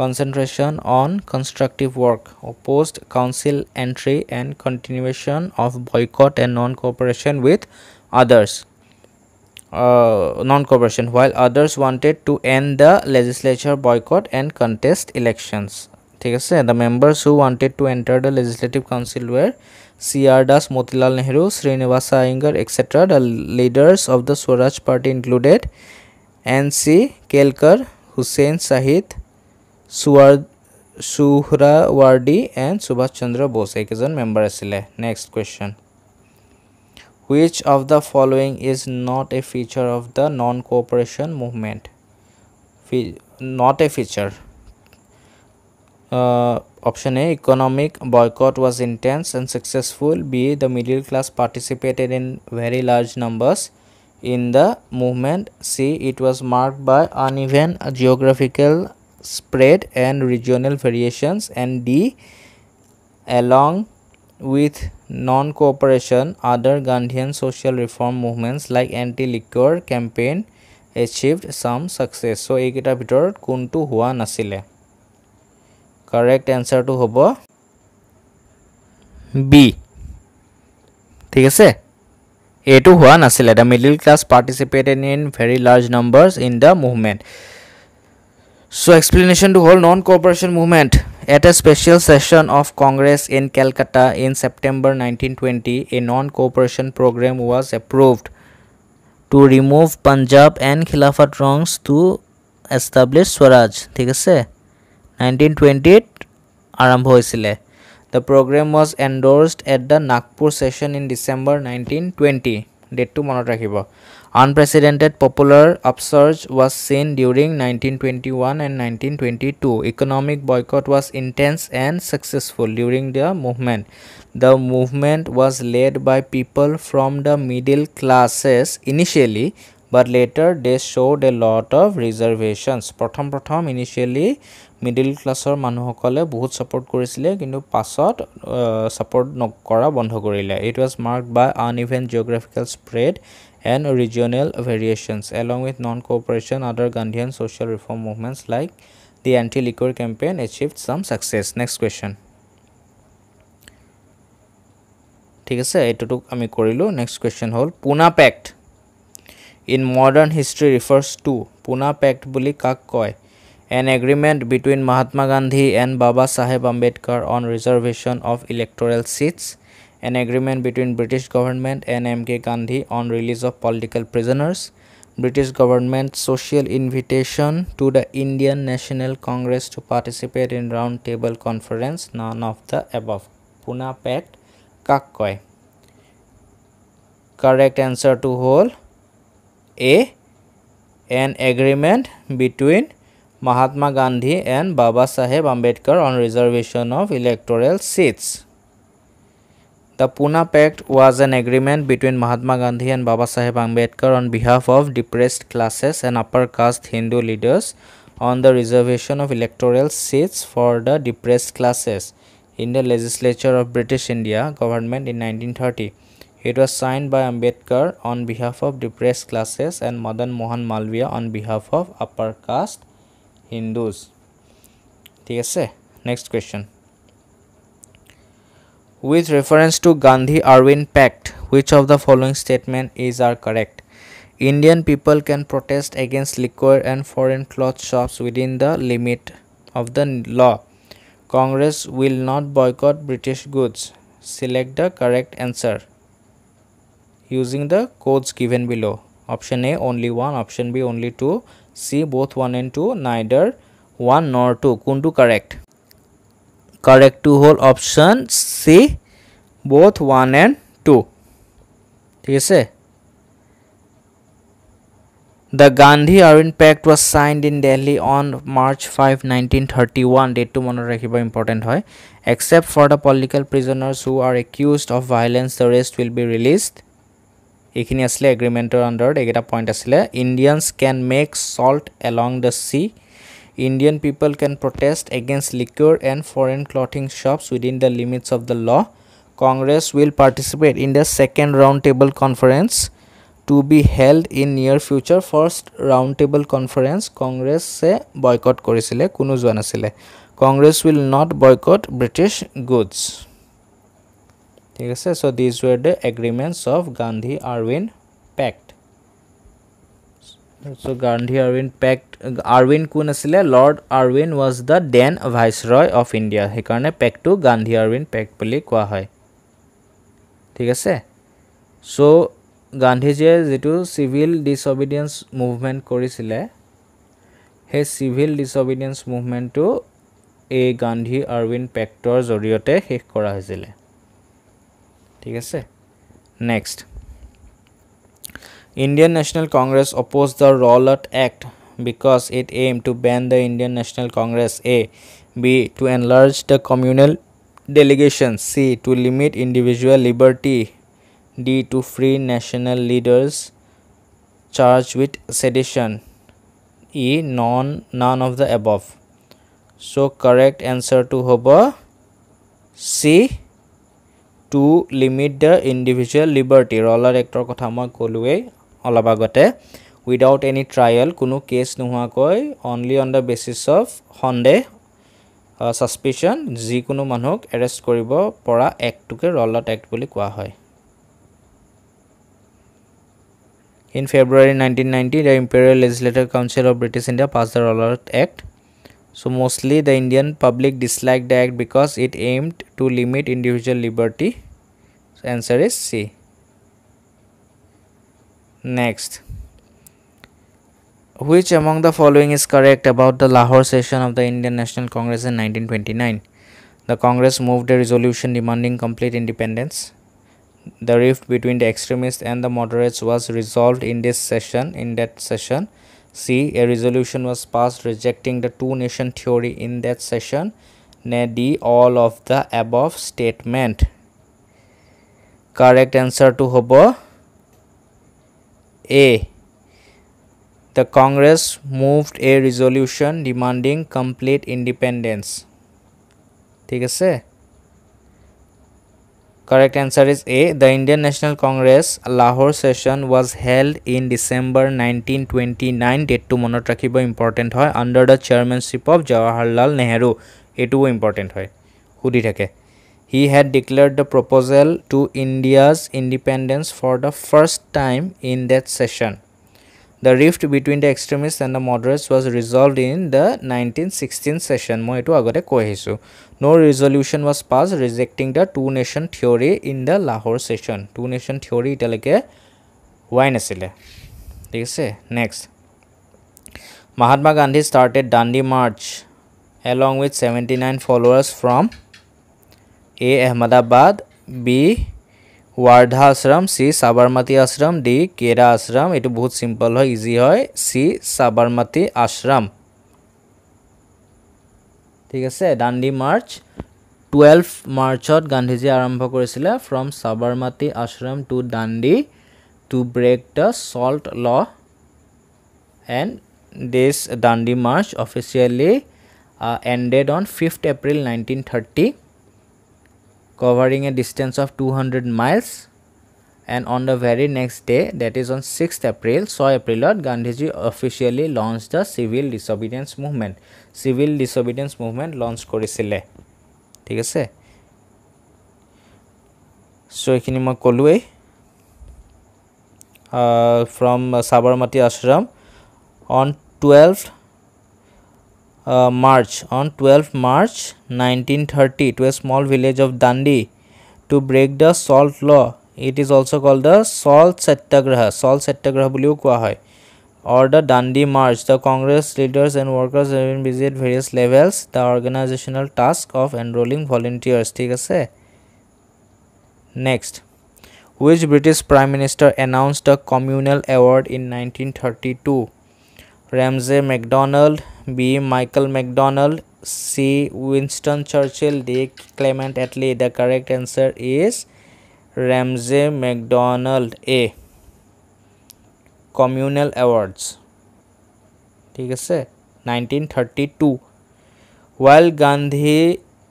concentration on constructive work opposed council entry and continuation of boycott and non cooperation with others uh, non-cooperation while others wanted to end the legislature boycott and contest elections ठीक है the members who wanted to enter the legislative council were C R Das Motilal Nehru Srinivasa Iyengar etcetera the leaders of the Swaraj Party included N C Kelkar Huseyn Shaheed सुवर Suhrawardy and Subhash Chandra Bose এইকেইজন member আছিলে next question Which of the following is not a feature of the non-cooperation movement? Fe not a feature. Uh, option A economic boycott was intense and successful. B the middle class participated in very large numbers in the movement. C it was marked by uneven geographical spread and regional variations and D along with non cooperation other gandhian social reform movements like anti liquor campaign achieved some success so ei keta bitor kun tu hua nasile correct answer tu hobo b thik ase a tu hua nasile the middle class participated in very large numbers in the movement So explanation to whole non-cooperation movement at a special session of Congress in Calcutta in September 1920, a non-cooperation program was approved to remove Punjab and Khilafat wrongs to establish Swaraj. 1928 The program was endorsed at the Nagpur session in December 1920. Date to monitor. Unprecedented popular upsurge was seen during 1921 and 1922. Economic boycott was intense and successful during the movement. The movement was led by people from the middle classes initially but later they showed a lot of reservations প্ৰথম প্ৰথম initially middle class or বহুত support support কিন্তু পাছত support support বন্ধ কৰিলে It was marked by uneven geographical spread. and regional variations along with non-cooperation other Gandhian social reform movements like the anti-liquor campaign achieved some success. Next question. Next question hold Puna Pact in modern history refers to Puna Pact Bully Kakkoi, an agreement between Mahatma Gandhi and Baba Saheb Ambedkar on reservation of electoral seats an agreement between British government and M.K. Gandhi on release of political prisoners, British government social invitation to the Indian National Congress to participate in round table conference, none of the above. Pune Pact কাক Correct answer to hall A. An agreement between Mahatma Gandhi and Baba সাহেব Ambedkar on reservation of electoral seats. The Pune Pact was an agreement between Mahatma Gandhi and Baba Saheb Ambedkar on behalf of depressed classes and upper caste Hindu leaders on the reservation of electoral seats for the depressed classes in the legislature of British India government in 1930. It was signed by Ambedkar on behalf of depressed classes and Madan Mohan Malviya on behalf of upper caste Hindus. ठीक है next question With reference to gandhi arvin Pact, which of the following statement is are correct? Indian people can protest against liquor and foreign cloth shops within the limit of the law. Congress will not boycott British goods. Select the correct answer using the codes given below. Option A only 1, option B only 2, C both 1 and 2, neither 1 nor 2. Kundu correct. correct to whole option C both 1 and 2 the Gandhi Arvin Pact was signed in Delhi on March 5 1931 date to monitor important hoy. except for the political prisoners who are accused of violence the rest will be released এইখিনি আছিলে এগ্ৰিমেণ্টৰ আণ্ডাৰত এইকেইটা point আছিলে Indians can make salt along the sea Indian people can protest against liquor and foreign clothing shops within the limits of the law. Congress will participate in the second roundtable conference to be held in near future. First roundtable conference Congress se boycott korisile kuno joa nasile. Congress will not boycott British goods. So these were the agreements of gandhi অফ Pact. Irwin Pact so Gandhi Irwin কোন আছিলে Lord Irwin was the then viceroy of India সেইকাৰণে পেকটো Gandhi আৰৱিন pack বুলি কোৱা হয় ঠিক আছে চ' গান্ধীজীয়ে যিটো চিভিল ডিছঅবিডিয়েঞ্চ মুভমেণ্ট কৰিছিলে সেই চিভিল ডিছঅবিডিয়েঞ্চ মুভমেণ্টটো এই গান্ধী আৰৱিন পেক্টৰ জৰিয়তে শেষ কৰা হৈছিলে ঠিক আছে next Indian national Congress oppose the Rowlatt Act because it aimed to ban the Indian National Congress. A. B. To enlarge the communal delegation. C. To limit individual liberty. D. To free national leaders charged with sedition. E. Non, none of the above. So, correct answer to Hoba C. To limit the individual liberty এক্টৰ কথা মই ক'লোৱেই অলপ আগতে without any trial কোনো case নোহোৱাকৈ only on the basis of সন্দেহ suspicion যিকোনো মানুহক এৰেষ্ট কৰিব পৰা এক্টটোকে ৰলট এক্ট বুলি কোৱা হয় in February nineteen ninety the imperial legislative council of British India pass the Rowlatt Act so' mostly the Indian public dislike the act because it aim to limit individual liberty answer is C next Which among the following is correct about the Lahore session of the Indian National Congress in 1929? The Congress moved a resolution demanding complete independence. The rift between the extremists and the moderates was resolved in this session. In that session, C. A resolution was passed rejecting the two nation theory in that session. D. All of the above statement. Correct answer to Hobo A. the Congress moved a resolution demanding complete independence. ঠিক আছে Correct answer is A. The Indian National Congress Lahore session was held in December 1929. Date to monotrakibo important hoy under the chairmanship of Jawaharlal Nehru. A too important hoy. Who did he? He had declared the proposal to India's independence for the first time in that session. the rift between the extremists and the moderates was resolved in the 1916 session no resolution was passed rejecting the two nation theory in the lahore session two nation theory italike wine asile next mahatma gandhi started dandi march along with 79 followers from a ahmedabad b Wardha ashram C Sabarmati ashram D Kheda ashram এইটো বহুত simple হয় easy হয় C Sabarmati আশ্ৰম ঠিক আছে Dandi March twelve মাৰ্চত গান্ধীজীয়ে আৰম্ভ কৰিছিলে from Sabarmati ashram to Dandi to break the salt law and this Dandi March officially ended on fifth April nineteen thirty covering a distance of 200 miles and on the very next day that is on 6th april so april gandhiji officially launched the civil disobedience movement civil disobedience movement launched korisile thik ase so ekhini ma kolue uh, from uh, sabarmati ashram on 12th uh, March on 12 March 1930 to a small village of Dandi to break the salt law. It is also called the Salt Satyagraha, Salt Satyagraha buliu koa or the Dandi March. The Congress leaders and workers have been busy at various levels. The organizational task of enrolling volunteers. Next, which British Prime Minister announced the communal award in 1932? Ramsay MacDonald, B. Michael McDonald C. Winston Churchill D. Clement Attlee the correct answer is Ramsay McDonald A. Communal awards. ঠিক 1932. While Gandhi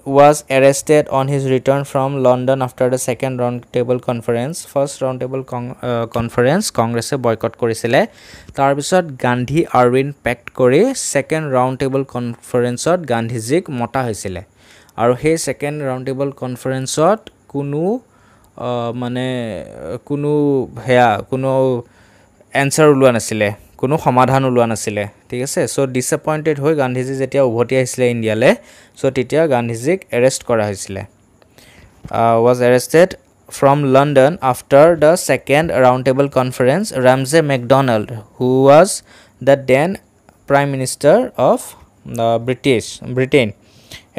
was arrested on his return from London after the second roundtable conference. First roundtable con uh, conference, Congress boycott Korisile. Tarbisot Gandhi Arvin Pact Kori, second roundtable conference at Gandhi Zik Motahisile. Aruhe, second roundtable conference at Kunu uh, Mane Kunu Hea Kunu Answer Luanasile. কোনো সমাধান ওলোৱা নাছিলে ঠিক আছে চ' ডিচএপইণ্টেড হৈ গান্ধীজী যেতিয়া উভতি আহিছিলে ইণ্ডিয়ালৈ চ' তেতিয়া গান্ধীজীক এৰেষ্ট কৰা হৈছিলে was arrested from London after the second round table conference Ramsay MacDonald who was the then prime minister of British Britain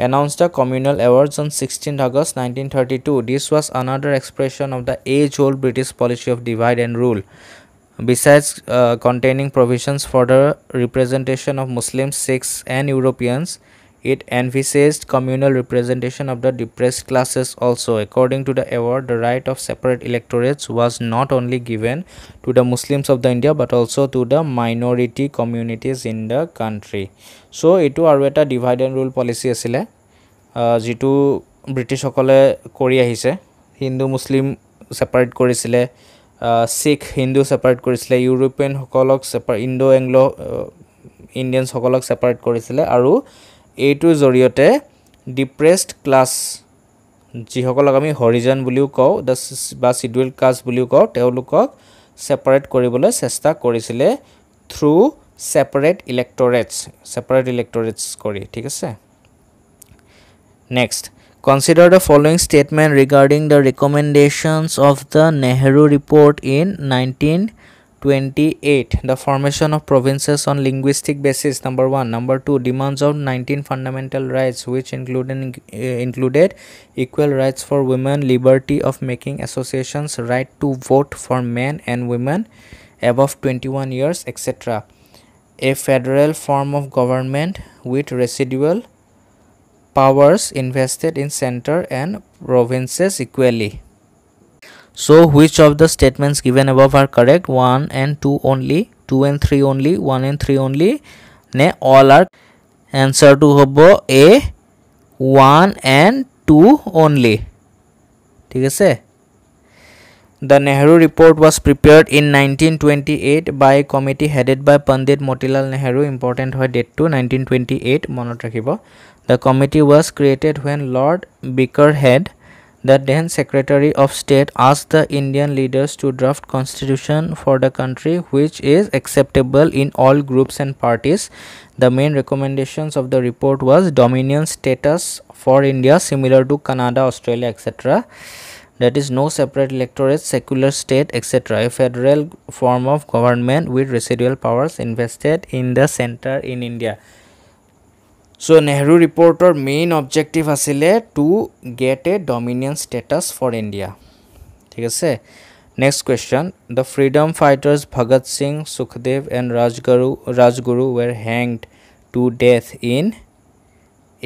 announce the communal awards on sixteen August nineteen thirty two this was another expression of the age old British policy of divide and rule besides uh, containing provisions for the representation of muslims sikhs and europeans it envisaged communal representation of the depressed classes also according to the award the right of separate electorates was not only given to the muslims of the india but also to the minority communities in the country so it was a divide and rule policy asile jitu british okole kori ahise hindu muslim separate korisile Sikh Hindu separate কৰিছিলে ইউৰোপীয়ানসকলক separate Indo Anglo' ইণ্ডিয়ানছসকলক separate কৰিছিলে আৰু এইটোৰ জৰিয়তে depressed class যিসকলক আমি হৰিজন বুলিও কওঁ দ্য বা চিডুৱেল কাষ্ট বুলিও কওঁ তেওঁলোকক ছেপাৰেট কৰিবলৈ চেষ্টা কৰিছিলে through separate electorates separate electorates কৰি ঠিক আছে next consider the following statement regarding the recommendations of the Nehru report in 1928 the formation of provinces on linguistic basis number 1 number 2 demands of 19 fundamental rights which included uh, included equal rights for women liberty of making associations right to vote for men and women above 21 years etc a federal form of government with residual powers invested in center and provinces equally. So which of the statements given above are correct? 1 and 2 only, 2 and 3 only, 1 and 3 only. Ne all are answer to hobo A 1 and 2 only. The Nehru report was prepared in 1928 by a committee headed by Pandit Motilal Nehru. Important date to 1928. The committee was created when Lord Bickerhead, the then Secretary of State, asked the Indian leaders to draft constitution for the country which is acceptable in all groups and parties. The main recommendations of the report was dominion status for India similar to Canada, Australia, etc that is no separate electorate, secular state, etc. A federal form of government with residual powers invested in the center in India. So' Nehru ৰিপৰ্টৰ main objective আছিলে to get a dominion status for India ঠিক আছে next question the freedom fighters Bhagat Singh Sukhdev and Rajguru Rajguru were hanged to death in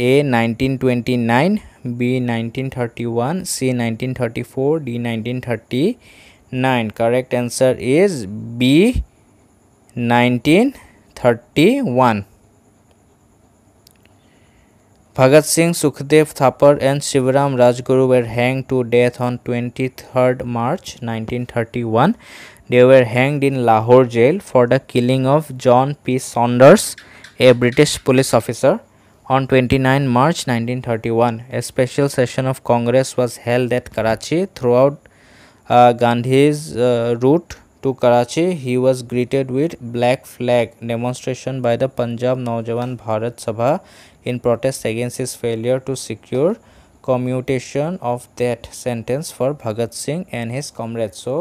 A nineteen twenty nine B nineteen thirty one C nineteen thirty four D nineteen thirty nine correct answer is B nineteen thirty one Bhagat Singh, Sukhdev Thapar and Shivram Rajguru were hanged to death on 23rd March 1931. They were hanged in Lahore jail for the killing of John P. Saunders, a British police officer. On 29 March 1931, a special session of Congress was held at Karachi. Throughout uh, Gandhi's uh, route to Karachi, he was greeted with black flag demonstration by the Punjab Naujawan Bharat Sabha in protest against his failure to secure commutation of that sentence for Bhagat Singh and his comrades. So,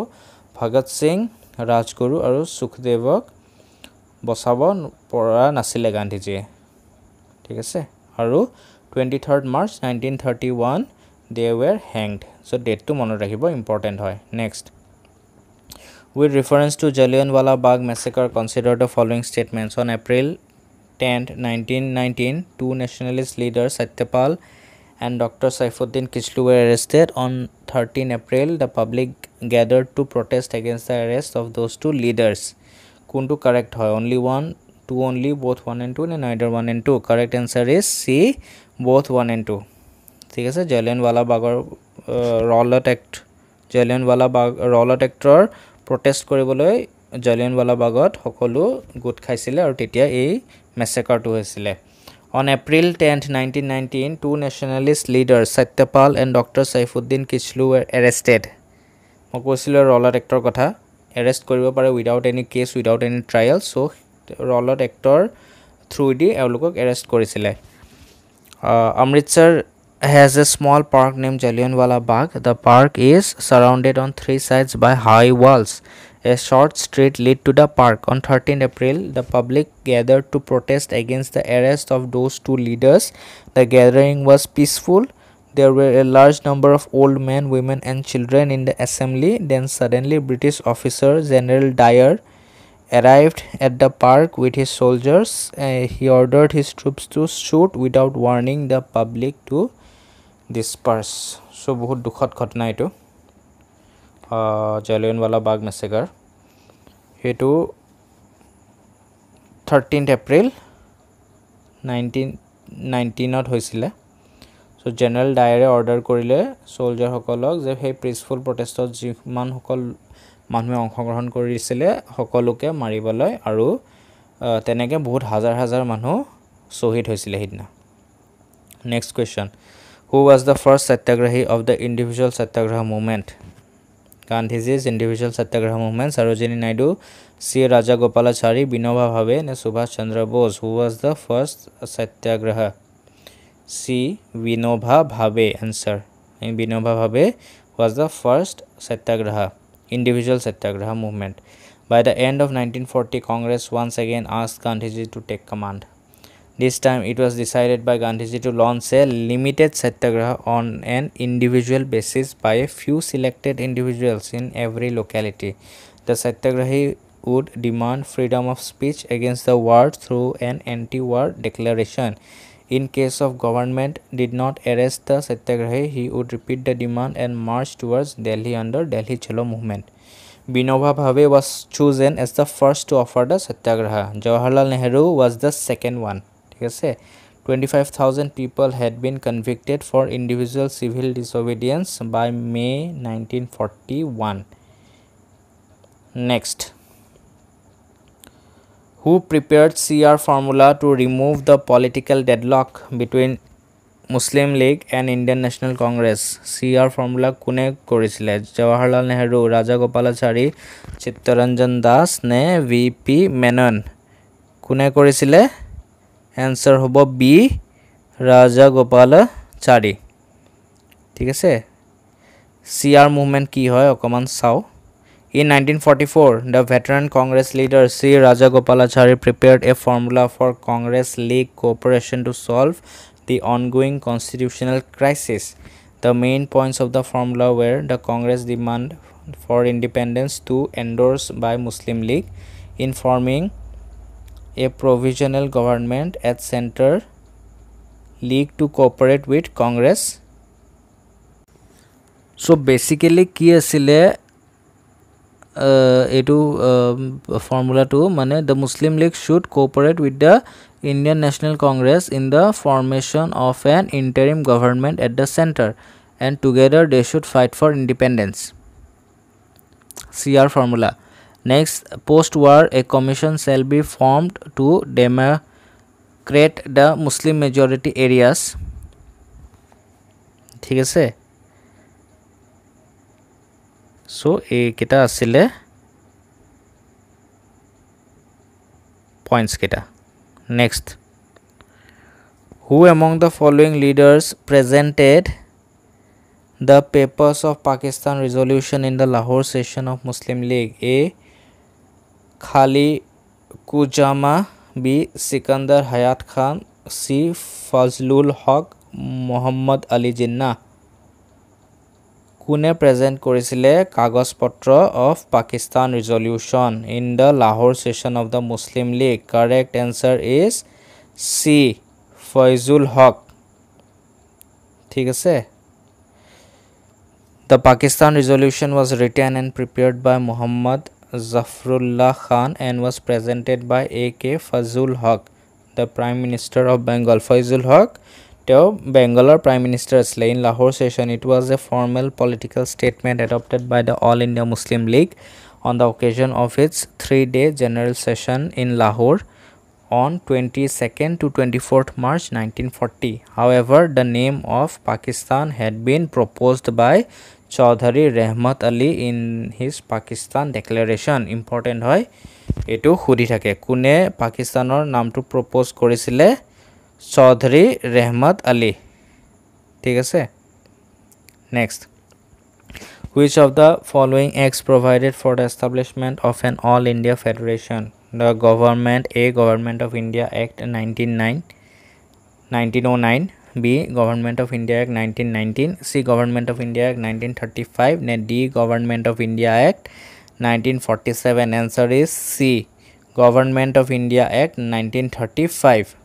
Bhagat Singh, Rajguru, Aru Sukhdevak, Basavan, Pora Nasile Gandhi Ji. ঠিক আছে আৰু twenty third March nineteen thirty one they were hanged so' ডেটটো মনত ৰাখিব important হয় next with reference to Jallianwala Bagh massacre consider the following statements on April tenth, nineteen nineteen, two nationalist leaders Satyapal and Dr. Saifuddin Kishlu were arrested on thirteen April. The public gathered to protest against the arrest of those two leaders. Kundu correct hoy. Only one, two only, both one and two, and neither one and two. Correct answer is C both one and two. ঠিক আছে জেলিয়ানৱালা বাগৰ Rowlatt Act Jallianwala Bagh Rowlatt এক্টৰ protest কৰিবলৈ জেলিয়ানৱালা বাগত সকলো গোট খাইছিলে আৰু তেতিয়া এই massacre হৈছিলে on april 10 1919 two nationalist leaders satyapal and dr saifuddin kishlu were arrested mokosilo roller actor kotha arrest koribo pare without any case without any trial so roller actor through the elokok arrest korisile uh, amritsar has a small park named jallianwala bagh the park is surrounded on three sides by high walls uh, A short street lead to the park. On 13 April, the public gathered to protest against the arrest of those two leaders. The gathering was peaceful. There were a large number of old men, women and children in the assembly. Then suddenly British officer General Dyer arrived at the park with his soldiers. Uh, he ordered his troops to shoot without warning the public to disperse. So, বহুত দুখত to এইটো জালিয়নৱালা বাগ মেছেগাৰ সেইটো থাৰ্টিনথ April nineteen নাইনটিনত হৈছিলে চ' general ডায়েৰে order কৰিলে চলজাৰসকলক যে সেই peaceful প্ৰটেষ্টত যিমানসকল মানুহে অংশগ্ৰহণ কৰিছিলে সকলোকে মাৰিবলৈ আৰু তেনেকৈ বহুত হাজাৰ হাজাৰ মানুহ শ্বহীদ হৈছিলে সেইদিনা next question who was the first satyagrahi of the individual satyagraha movement Gandhiji's individual satyagraha movement Sarojini Naidu C Rajagopalachari Vinoba Bhave ने Subhash Chandra Bose who was the first satyagraha C Vinoba Bhave answer Vinoba Bhave was the first satyagraha individual satyagraha movement by the end of nineteen forty Congress once again asked Gandhiji to take command This time it was decided by Gandhiji to launch a limited satyagraha on an individual basis by a few selected individuals in every locality. The satyagrahi would demand freedom of speech against the war through an anti-war declaration. In case of government did not arrest the satyagrahi, he would repeat the demand and march towards Delhi under Delhi Chalo movement. Vinoba Bhave was chosen as the first to offer the satyagraha. Jawaharlal Nehru was the second one. ঠিক আছে twenty five thousand people had been convicted for individual civil disobedience by May nineteen forty one next who prepared C R formula to remove the political deadlock between Muslim League and Indian national Congress C R formula কোনে কৰিছিলে জৱাহৰলাল নেহৰু ৰাজাগোপালাচাৰী চিত্তৰঞ্জন দাস নে V P Menon কোনে কৰিছিলে answer হব B রাজা গোপাল চারি ঠিক আছে সি আর মুভমেন্ট কি হয় অকমান চাও in nineteen forty four the veteran Congress leader C Rajagopalachari prepared a formula for Congress League cooperation to solve the ongoing constitutional crisis the main points of the formula were the Congress demand for independence to endorse by Muslim League in forming a provisional government at center league to cooperate with congress so basically ki asile uh, etu uh, formula to mane the muslim league should cooperate with the indian national congress in the formation of an interim government at the center and together they should fight for independence cr formula Next, post-war, a commission shall be formed to democrate the Muslim majority areas. ঠিক আছে so এইকেইটা আছিলে পইণ্টছকেইটা next who among the following leaders presented the papers of Pakistan resolution in the Lahore session of Muslim League এই खाली কুজামা B Sikandar হায়াত খান সি ফজলুল হক মোহাম্মদ আলী জিন্নাহ কোনে present কৰিছিলে কাগজ পত্র of Pakistan resolution in the Lahore session of the Muslim League correct answer is C Fazlul Haq ঠিক আছে the Pakistan resolution was written and prepared by Mohammad Zafrullah Khan and was presented by A.K. Fazul Haq, the Prime Minister of Bengal. Fazul Haq, the Bangalore Prime Minister, slain Lahore session. It was a formal political statement adopted by the All India Muslim League on the occasion of its three-day general session in Lahore on 22nd to 24th March 1940. However, the name of Pakistan had been proposed by Choudhry Rahmat Ali in his Pakistan declaration important হয় এইটো সুধি থাকে কোনে পাকিস্তানৰ নামটো propose কৰিছিলে চৌধুৰী ৰেহমত আলী ঠিক আছে next which of the following acts provided for the establishment of an all India federation the government a government of India act nineteen nine nineteen o' nine B. Government of India Act 1919 C. Government of India Act 1935 D. Government of India Act 1947 answer is C. Government of India Act 1935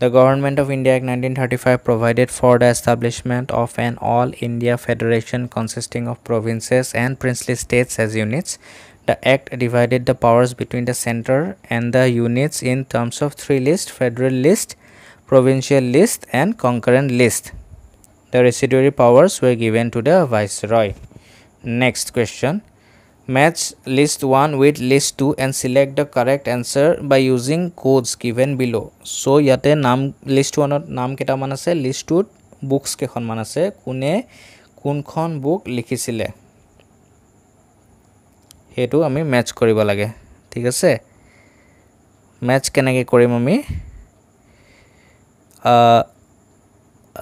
the Government of India Act 1935 provided for the establishment of an all India federation consisting of provinces and princely states as units. The act divided the powers between the center and the units in terms of three lists: federal list provincial list and concurrent list. The residuary powers were given to the viceroy. Next question. Match list 1 with list 2 and select the correct answer by using codes given below. So, yate nam list 1 or nam keta manase, list 2 books kekhan manase, kune kunkhon book likhi sile. Heto ami match kori balage. Thikase? Match kenage kori mami? Match kenage kori mami?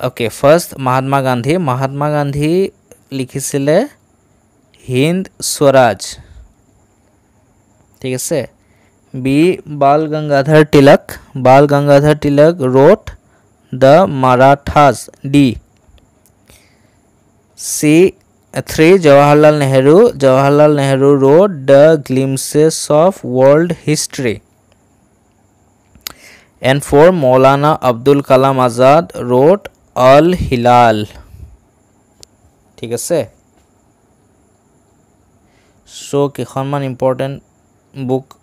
Okay first Mahatma Gandhi Mahatma Gandhi लिखी हिंद स्वराज ठीक से B बाल Gangadhar Tilak Bal Gangadhar Tilak wrote the Marathas D C three Jawaharlal Nehru Jawaharlal Nehru wrote the glimpses of world history And for Maulana Abdul Kalam Azad wrote Al Hilal. Okay. So, Kikhanman important book.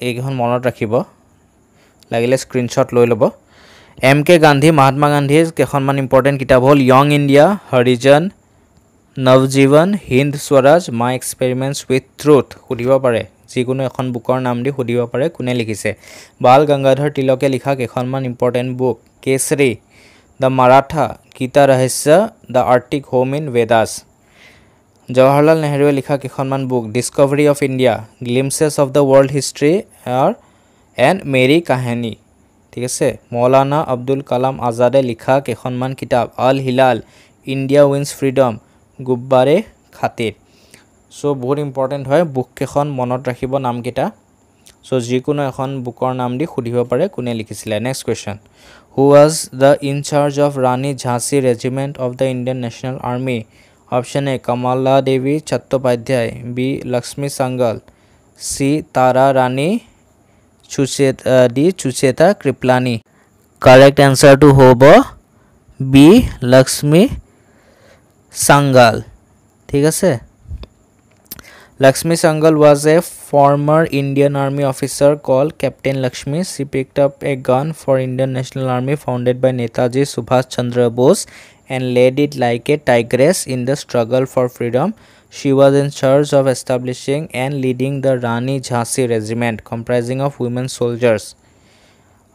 Ekhan monot rakhiba. Lagile screenshot loy loba. M.K. Gandhi, Mahatma Gandhi is Kikhanman important kitab hol Young India, Harijan, Navjivan, Hind Swaraj, My Experiments with Truth. Kudiba pare. যিকোনো এখন বুকৰ নাম দি সুধিব পাৰে কোনে লিখিছে বাল গংগাধৰ তিলকে লিখা কেইখনমান important book Kesari the Maratha Gita Rahasya the arctic home in Vedas Jawaharlal নেহৰুৱে লিখা কেইখনমান book discovery of India glimpses of the world history and Meri Kahani ঠিক আছে মৌলানা আব্দুল কালাম আজাদে লিখা কেইখনমান কিতাপ Al Hilal India wins freedom Ghubare Khatir so' বহুত ইম্পৰ্টেণ্ট হয় বুককেইখন মনত ৰাখিব নামকেইটা চ' যিকোনো এখন বুকৰ নাম দি সুধিব পাৰে কোনে লিখিছিলে next question who was the incharge of Rani ঝাঁসি regiment of the Indian national army option A Kamala Devi Chattopadhyay B Lakshmi Sahgal C Tara Rani চুচেত D চুচেতা কৃপলানী correct এনচাৰটো হ'ব বি লক্ষ্মী চাংগাল ঠিক আছে Lakshmi Sangal was a former Indian Army officer called Captain Lakshmi. She picked up a gun for Indian National Army founded by Netaji Subhash Chandra Bose and led it like a tigress in the struggle for freedom. She was in charge of establishing and leading the Rani Jhansi regiment comprising of women soldiers.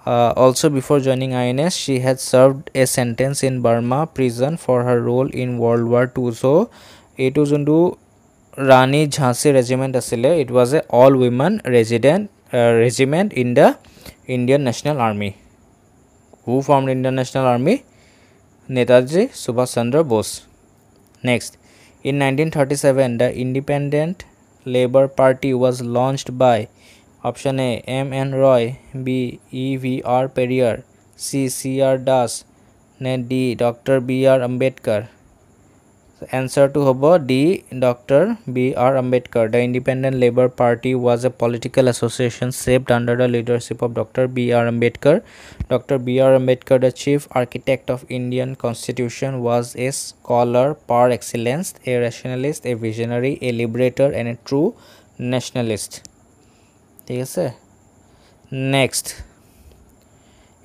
Uh, also before joining INS, she had served a sentence in Burma prison for her role in World War II. So, 8 Rani ঝাঁচী regiment আছিলে it was a all women resident regiment in the Indian national army who form Indian national army Netaji Subhash Chandra Bose next In 1937, the Independent Labour Party was launched by option A. M. N. Roy, B. E. V. R. Perrier, C. C. R. Das, D. Dr. B. R. Ambedkar. এনচাৰটো হ'ব D doctor B R Ambedkar the independent labour party was a political association served under the leadership of doctor B R Ambedkar doctor B R Ambedkar the chief architect of Indian constitution was a scholar par excellence a rationalist a visionary a liberator and a true nationalist ঠিক আছে next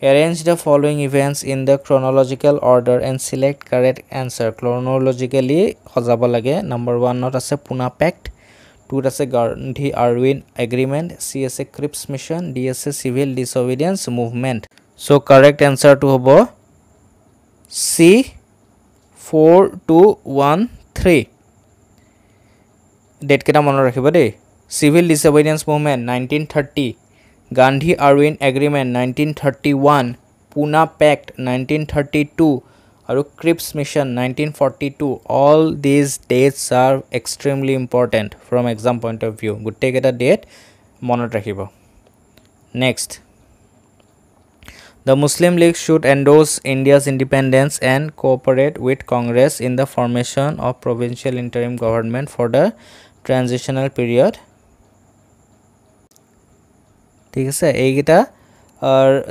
Arrange the following events in the chronological order and select correct answer. Chronologically, Hozabalage, number one, not as a Puna Pact, two as a Gandhi Arwin Agreement, C as a Crips Mission, D as a Civil Disobedience Movement. So, correct answer to Hobo C 4213. Date Kitamonor Hibade, Civil Disobedience Movement 1930. Gandhi Irwin Agreement 1931 Pune Pact 1932 আৰু Mission 1942. All these dates are extremely important from exam point of view. Good take view date, date মনত ৰাখিব The Muslim League should endorse India's independence and cooperate with Congress in the formation of provincial interim government for the transitional period ठीक है यह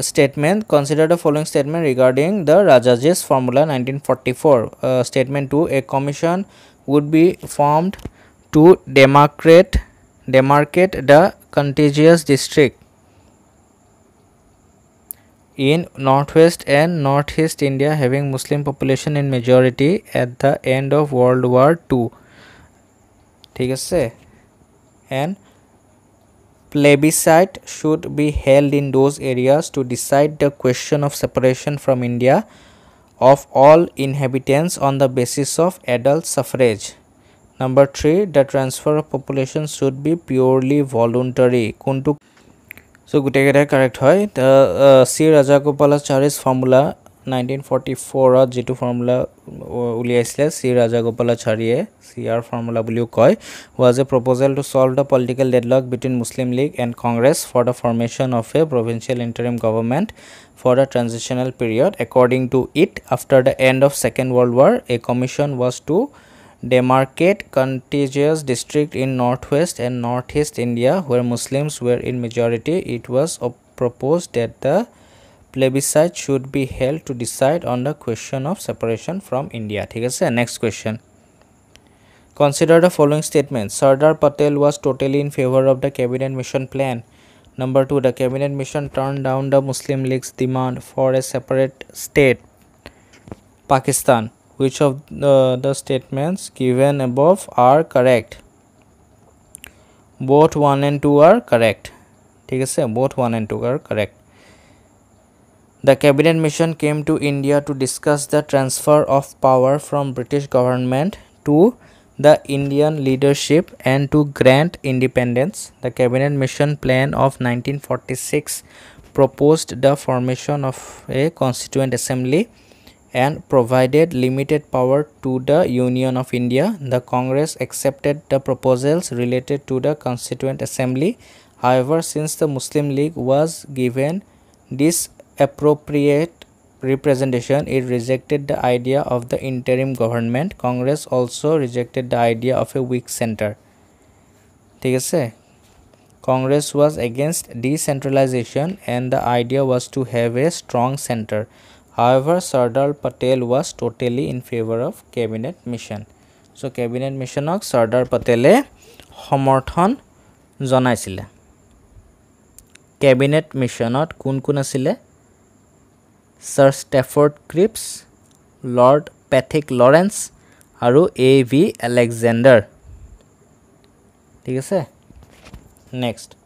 statement consider the following statement regarding the Rajaji's formula nineteen forty four statement two a commission would be formed to demarcate demarcate the contiguous district in north west and north east India having Muslim population in majority at the end of world war two ठीक है and plebiscite should be held in those areas to decide the question of separation from India of all inhabitants on the basis of adult suffrage. Number three, the transfer of population should be purely voluntary. So, good idea, correct. The uh, C. Rajagopalachari's formula nineteen forty ফ'ৰত যিটো formula উলিয়াইছিলে শ্ৰী ৰাজাগোপালাচাৰ্যে C R formula বুলিও কয় was a proposal to solve the political deadlock between Muslim League and Congress for the formation of a provincial interim government for the transitional period according to it after the end of second world war a commission was to demarcate contiguous district in north west and north east India where Muslims ৱেৰ in majority it was propose that the plebiscite should be held to decide on the question of separation from India. ঠিক আছে next question. Consider the following statement. Sardar Patel was totally in favor of the cabinet mission plan. Number 2 the cabinet mission turned down the Muslim League's demand for a separate state Pakistan. Which of the, the statements given above are correct? Both 1 and 2 are correct. ঠিক আছে both 1 and 2 are correct. The cabinet mission came to India to discuss the transfer of power from British government to the Indian leadership and to grant independence. The cabinet mission plan of 1946 proposed the formation of a constituent assembly and provided limited power to the Union of India. The Congress accepted the proposals related to the constituent assembly. However, since the Muslim League was given this appropriate representation it rejected the idea of the interim government congress also rejected the idea of a weak center ঠিক আছে congress was against decentralization and the idea was to have a strong center however sardar patel was totally in favor of cabinet mission so cabinet mission ক sardar patele সমৰ্থন জনাইছিলে cabinet মিশ্যনত কোন কোন আছিলে sir Stafford Cripps lord Pethick Lawrence আৰু A V Alexander ঠিক আছে next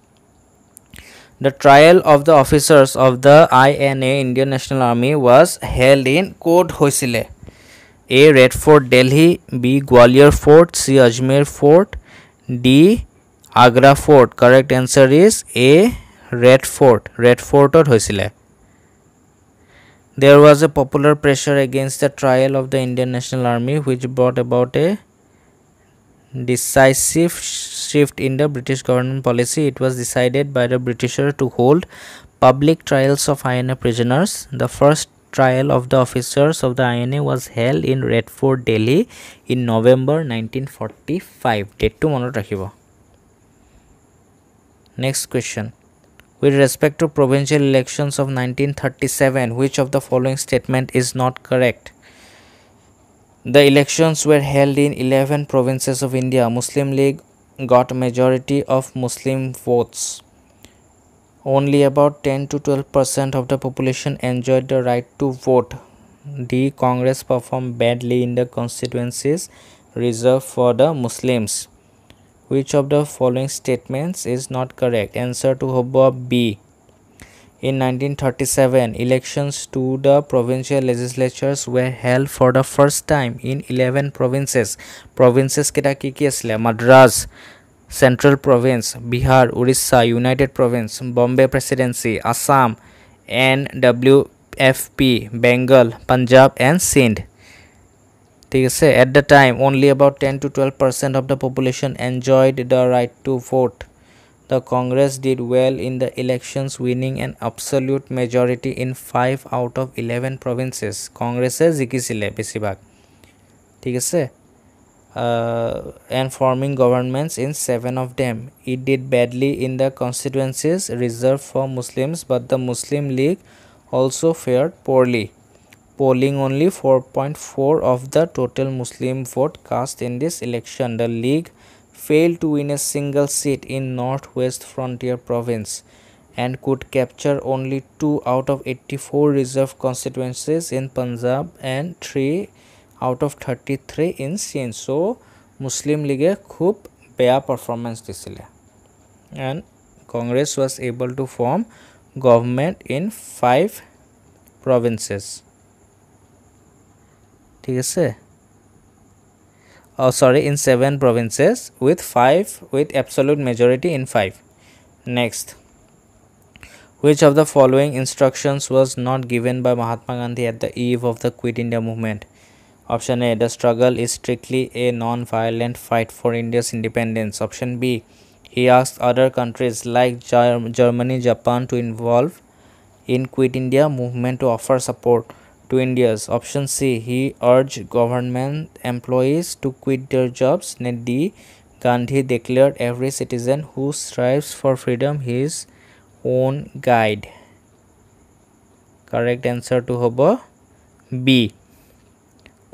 the trial of the officers of the I N A Indian national army was held in ক'ত হৈছিলে A red fort Delhi B Gwalior fort C Ajmer fort D Agra fort correct answer is A red fort red ফৰ্টত হৈছিলে There was a popular pressure against the trial of the Indian National Army which brought about a decisive shift in the British government policy. It was decided by the Britisher to hold public trials of INA prisoners. The first trial of the officers of the INA was held in Redford, Delhi in November 1945. Date to মনত Next question with respect to provincial elections of 1937 which of the following statement is not correct the elections were held in 11 provinces of India. Muslim League got majority of Muslim votes. Only about 10 to 12% of the population enjoyed the right to vote. The Congress performed badly in the constituencies reserved for the Muslims. Which of the following statements is not correct? Answer to Hobab B. In 1937, elections to the provincial legislatures were held for the first time in 11 provinces. Provinces কেইটা কি Madras, Central Province, Bihar, Orissa, United Province, Bombay Presidency, Assam, NWFP, Bengal, Punjab and Sindh. ঠিক আছে at the time only about ten to twelve percent of the population enjoyed the right to vote the Congress did well in the elections winning and absolute majority in five out of eleven provinces কংগ্ৰেছে জিকিছিলে বেছিভাগ ঠিক আছে and forming governments in seven of them it did badly in the constituencies reserved for Muslims but the Muslim League also' fared poorly polling only 4.4 of the total Muslim vote cast in this election. The league failed to win a single seat in Northwest Frontier Province and could capture only 2 out of 84 reserve constituencies in Punjab and 3 out of 33 in Sindh. So, Muslim League khub বেয়া performance দিছিলে and Congress was able to form government in 5 provinces. ঠিক আছে oh sorry in provinces, provinces with with with absolute majority in Next, next Which of the following instructions was not given by Mahatma Gandhi at the eve of the Quit India movement? Option A The struggle is strictly a non violent fight for India's independence. Option B He asked other countries like Germany, Japan to involve in Quit India movement to offer support. to India's. Option C, he urged government employees to quit their jobs. Net D, Gandhi declared every citizen who strives for freedom his own guide. Correct answer to Hobo B.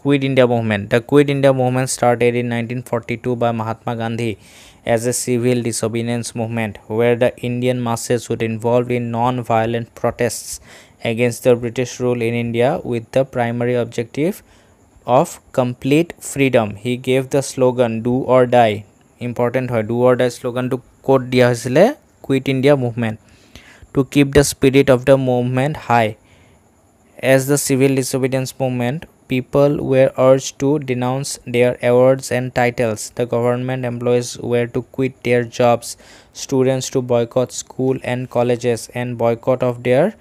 Quit India Movement. The Quit India Movement started in 1942 by Mahatma Gandhi as a civil disobedience movement where the Indian masses would involve in non-violent protests against the British rule in India with the primary objective of complete freedom. He gave the slogan do or die. Important do or die slogan to quote দিয়া quit India movement to keep the spirit of the movement high. As the civil disobedience movement, people were urged to denounce their awards and titles. The government employees were to quit their jobs, students to boycott school and colleges and boycott of their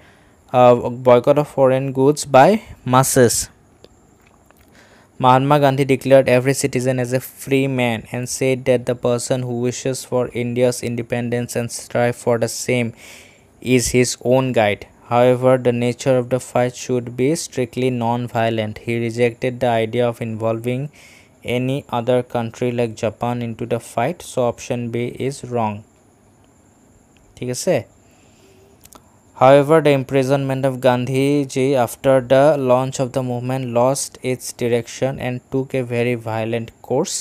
uh, boycott of foreign goods by masses. Mahatma Gandhi declared every citizen as a free man and said that the person who wishes for India's independence and strive for the same is his own guide. However, the nature of the fight should be strictly non-violent. He rejected the idea of involving any other country like Japan into the fight. So option B is wrong. ঠিক আছে However, the imprisonment of Gandhi ji after the launch of the movement lost its direction and took a very violent course.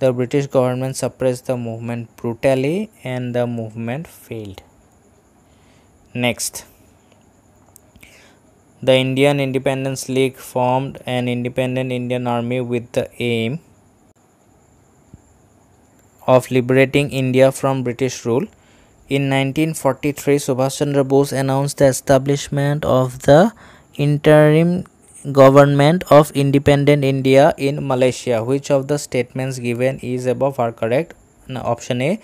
The British government suppressed the movement brutally and the movement failed. Next, the Indian Independence League formed an independent Indian army with the aim of liberating India from British rule. In 1943, Subhash Chandra Bose announced the establishment of the interim government of independent India in Malaysia. Which of the statements given is above are correct? option A,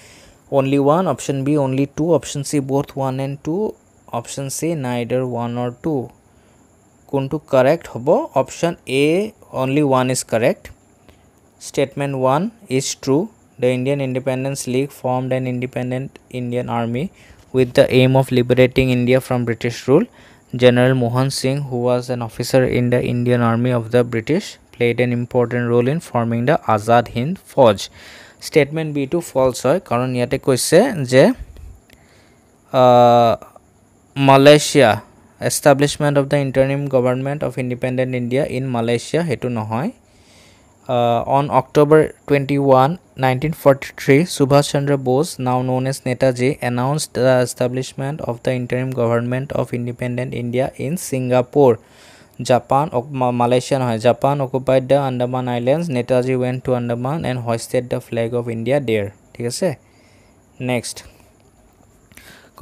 only one. Option B, only two. Option C, both one and two. Option C, neither one or two. Kunto correct? হব option A, only one is correct. Statement one is true. the Indian Independence League formed an independent Indian army with the aim of liberating India from British rule. General Mohan Singh, who was an officer in the Indian Army of the British, played an important role in forming the Azad Hind Fauj. Statement B2 false. Karan yate koise je Malaysia. Establishment of the interim government of independent India in Malaysia. Hetu no hai. On October twenty one nineteen forty three Subhash Chandra Bose now known as Netaji announce the establishment of the interim government of independent India in Singapore Japan Malaysian হয় Japan occupied the Andaman islands Netaji went to Andaman and hoisted the flag of India there ঠিক আছে next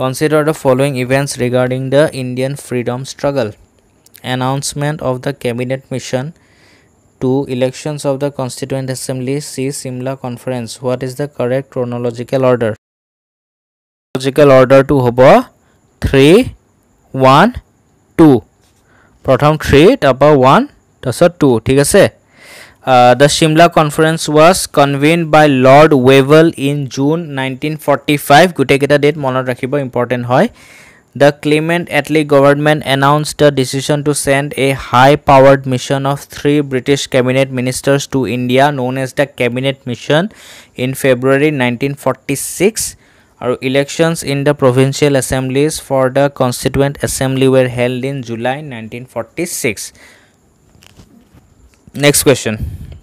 consider the following events regarding the Indian freedom struggle announcement of the cabinet mission 2 elections of the constituent assembly c simla conference what is the correct chronological order chronological order to hobo 3 1 2 pratham 3 tapa 1 tasa 2 thik ase uh, the Shimla Conference was convened by Lord Wavell in June 1945. Gutekita date monod rakhiba important hoy. The Clement Attlee government announced the decision to send a high-powered mission of three British cabinet ministers to India known as the Cabinet Mission in February 1946. Our elections in the provincial assemblies for the Constituent Assembly were held in July 1946. Next question.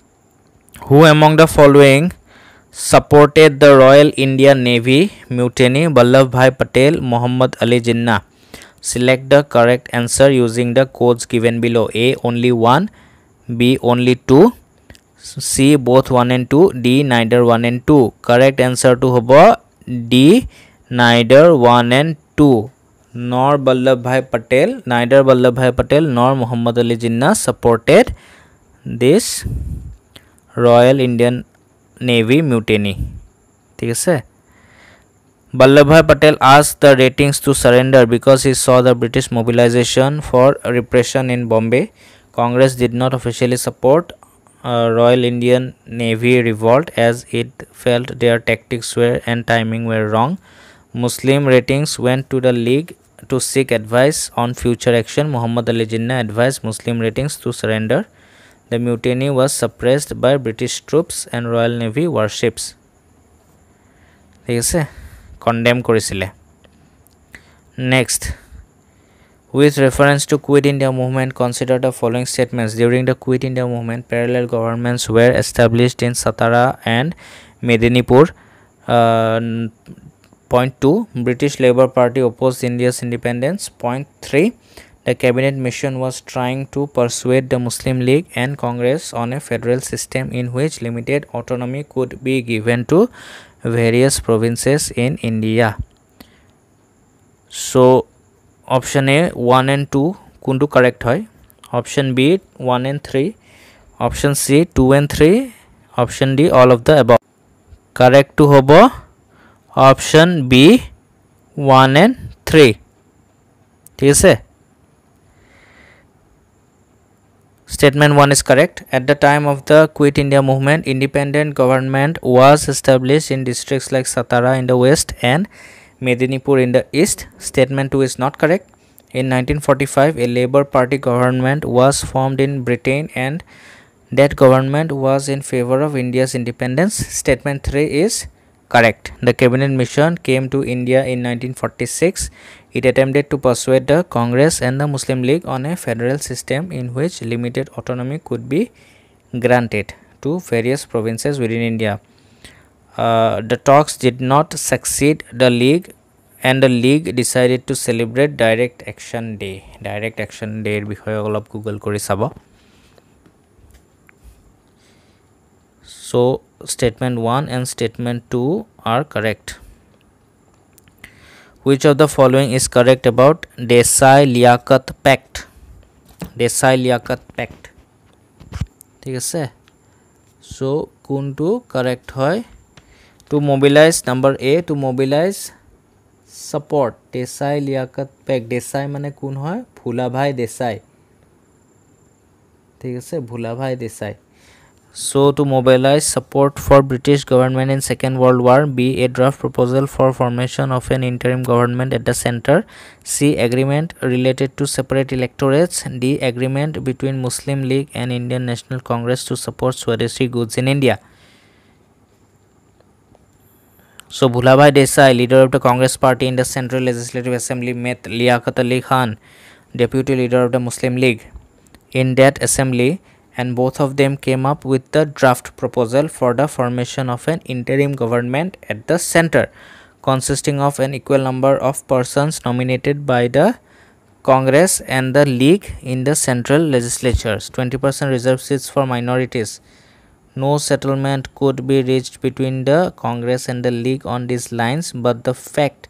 Who among the following supported the royal Indian navy mutiny Vallabhbhai Patel Mohammad Ali Jinnah select the correct answer using the codes given below A only one B only two C both one and two D neither one and two correct answer तो हम D neither one and two nor Vallabhbhai Patel neither Vallabhbhai Patel nor Mohammad Ali Jinnah supported this royal Indian navy mutiny ঠিক আছে 발্লভভাই പട്ടേൽ ആസ് the ratings to surrender because he saw the British mobilisation for repression in Bombay Congress did not officially support royal Indian navy revolt as it felt their tactics were and timing were wrong Muslim ratings went to the League to seek advice on future action Muhammad Ali Jinnah advise Muslim ratings to surrender The mutiny was suppressed by British troops and Royal Navy warships. Yes, condemn Kurisile. Next, with reference to Quit India movement, consider the following statements. During the Quit India movement, parallel governments were established in Satara and Medinipur. Uh, point 2 British Labour Party opposed India's independence. Point 3 a cabinet mission was trying to persuade the Muslim League and Congress on a federal system in which limited autonomy could be given to various provinces in India. So, option A 1 and 2 kundu correct hoy, option B 1 and 3, option C 2 and 3, option D all of the above. Correct to hobo, option B 1 and 3. ठीक है Statement 1 is correct. At the time of the Quit India movement, independent government was established in districts like Satara in the west and Medinipur in the east. Statement 2 is not correct. In 1945, a Labour Party government was formed in Britain and that government was in favor of India's independence. Statement 3 is correct. The cabinet mission came to India in 1946. It attempted to persuade the Congress and the Muslim League on a federal system in which limited autonomy could be granted to various provinces within India. Uh, the talks did not succeed the league and the league decided to celebrate direct action day direct action day বিষয়ে অলপ Google কৰি sabo. so statement 1 and statement 2 are correct which of the following is correct about desai liaquat pact desai liaquat pact ঠিক আছে so কোনটো correct হয় to mobilise number A to mobilise support Desai Liaquat pact Desai মানে কোন হয় ভোলাভাই দেশাই ঠিক আছে ভোলাভাই Desai So to mobilize support for British government in Second World War, B. A draft proposal for formation of an interim government at the center, C. Agreement related to separate electorates, D. Agreement between Muslim League and Indian National Congress to support Swadeshi goods in India. So Bhulabhai Desai, leader of the Congress party in the Central Legislative Assembly met Liaquat Ali Khan, deputy leader of the Muslim League. In that assembly, and both of them came up with the draft proposal for the formation of an interim government at the center consisting of an equal number of persons nominated by the Congress and the League in the central legislatures. 20% reserve seats for minorities. No settlement could be reached between the Congress and the League on these lines, but the fact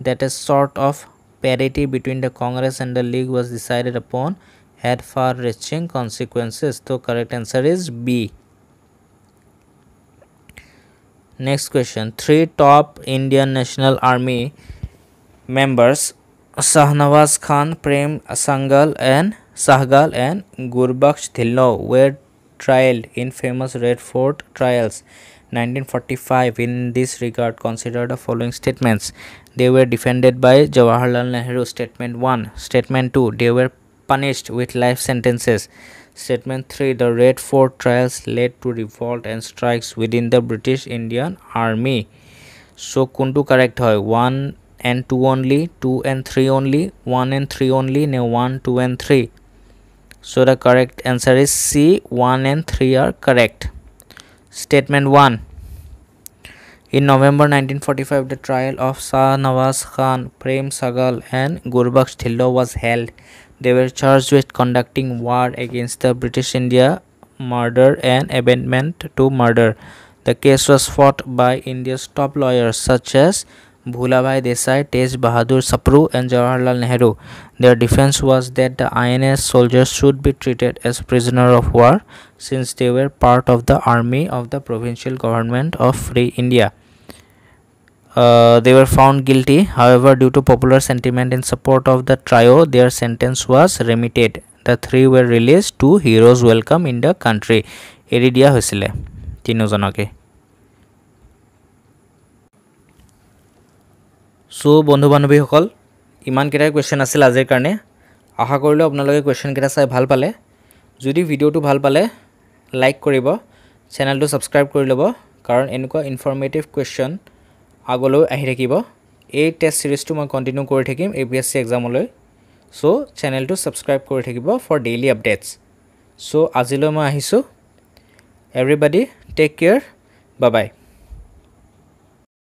that a sort of parity between the Congress and the League was decided upon had far reaching consequences. So, correct answer is B. Next question Three top Indian National Army members Sahnawaz Khan, Prem Sangal, and Sahgal and Gurbaksh Dhillo were trialed in famous Red Fort trials 1945 in this regard consider the following statements they were defended by jawaharlal nehru statement 1 statement 2 they were punished with life sentences. Statement 3 The Red Fort trials led to revolt and strikes within the British Indian Army. So, kundu correct hoy 1 and 2 only, 2 and 3 only, 1 and 3 only, ne 1, 2 and 3. So, the correct answer is C 1 and 3 are correct. Statement 1 in November 1945, the trial of Sa Nawaz Khan, Prem Sagal, and Gurbaksh Thillo was held. They were charged with conducting war against the British India, murder and abandonment to murder. The case was fought by India's top lawyers such as Bhulabhai Desai, Tej Bahadur Sapru and Jawaharlal Nehru. Their defense was that the INS soldiers should be treated as prisoner of war since they were part of the army of the provincial government of Free India. they were found guilty. However, due to popular sentiment in support of the trio, their sentence was remitted. The three were released to heroes welcome in the country. Eridia Husile. Tinozanoke. So Bondubanubi Hokal. Iman Kira question asil as a carne. Ahakolo obnologic question kerasa bhalpale. Judy video to bhalpale. Like Koribo. Channel to subscribe Koribo. Current Enuka informative question. আগলৈ আহি থাকিব এই test চিৰিজটো মই continue কৰি থাকিম A P S C এক্সামলৈ so' চেনেলটো subscribe কৰি থাকিব ফৰ ডেইলি আপডেটছ চ' আজিলৈ মই আহিছোঁ এভৰিবডি টেক কেয়াৰ বাই বাই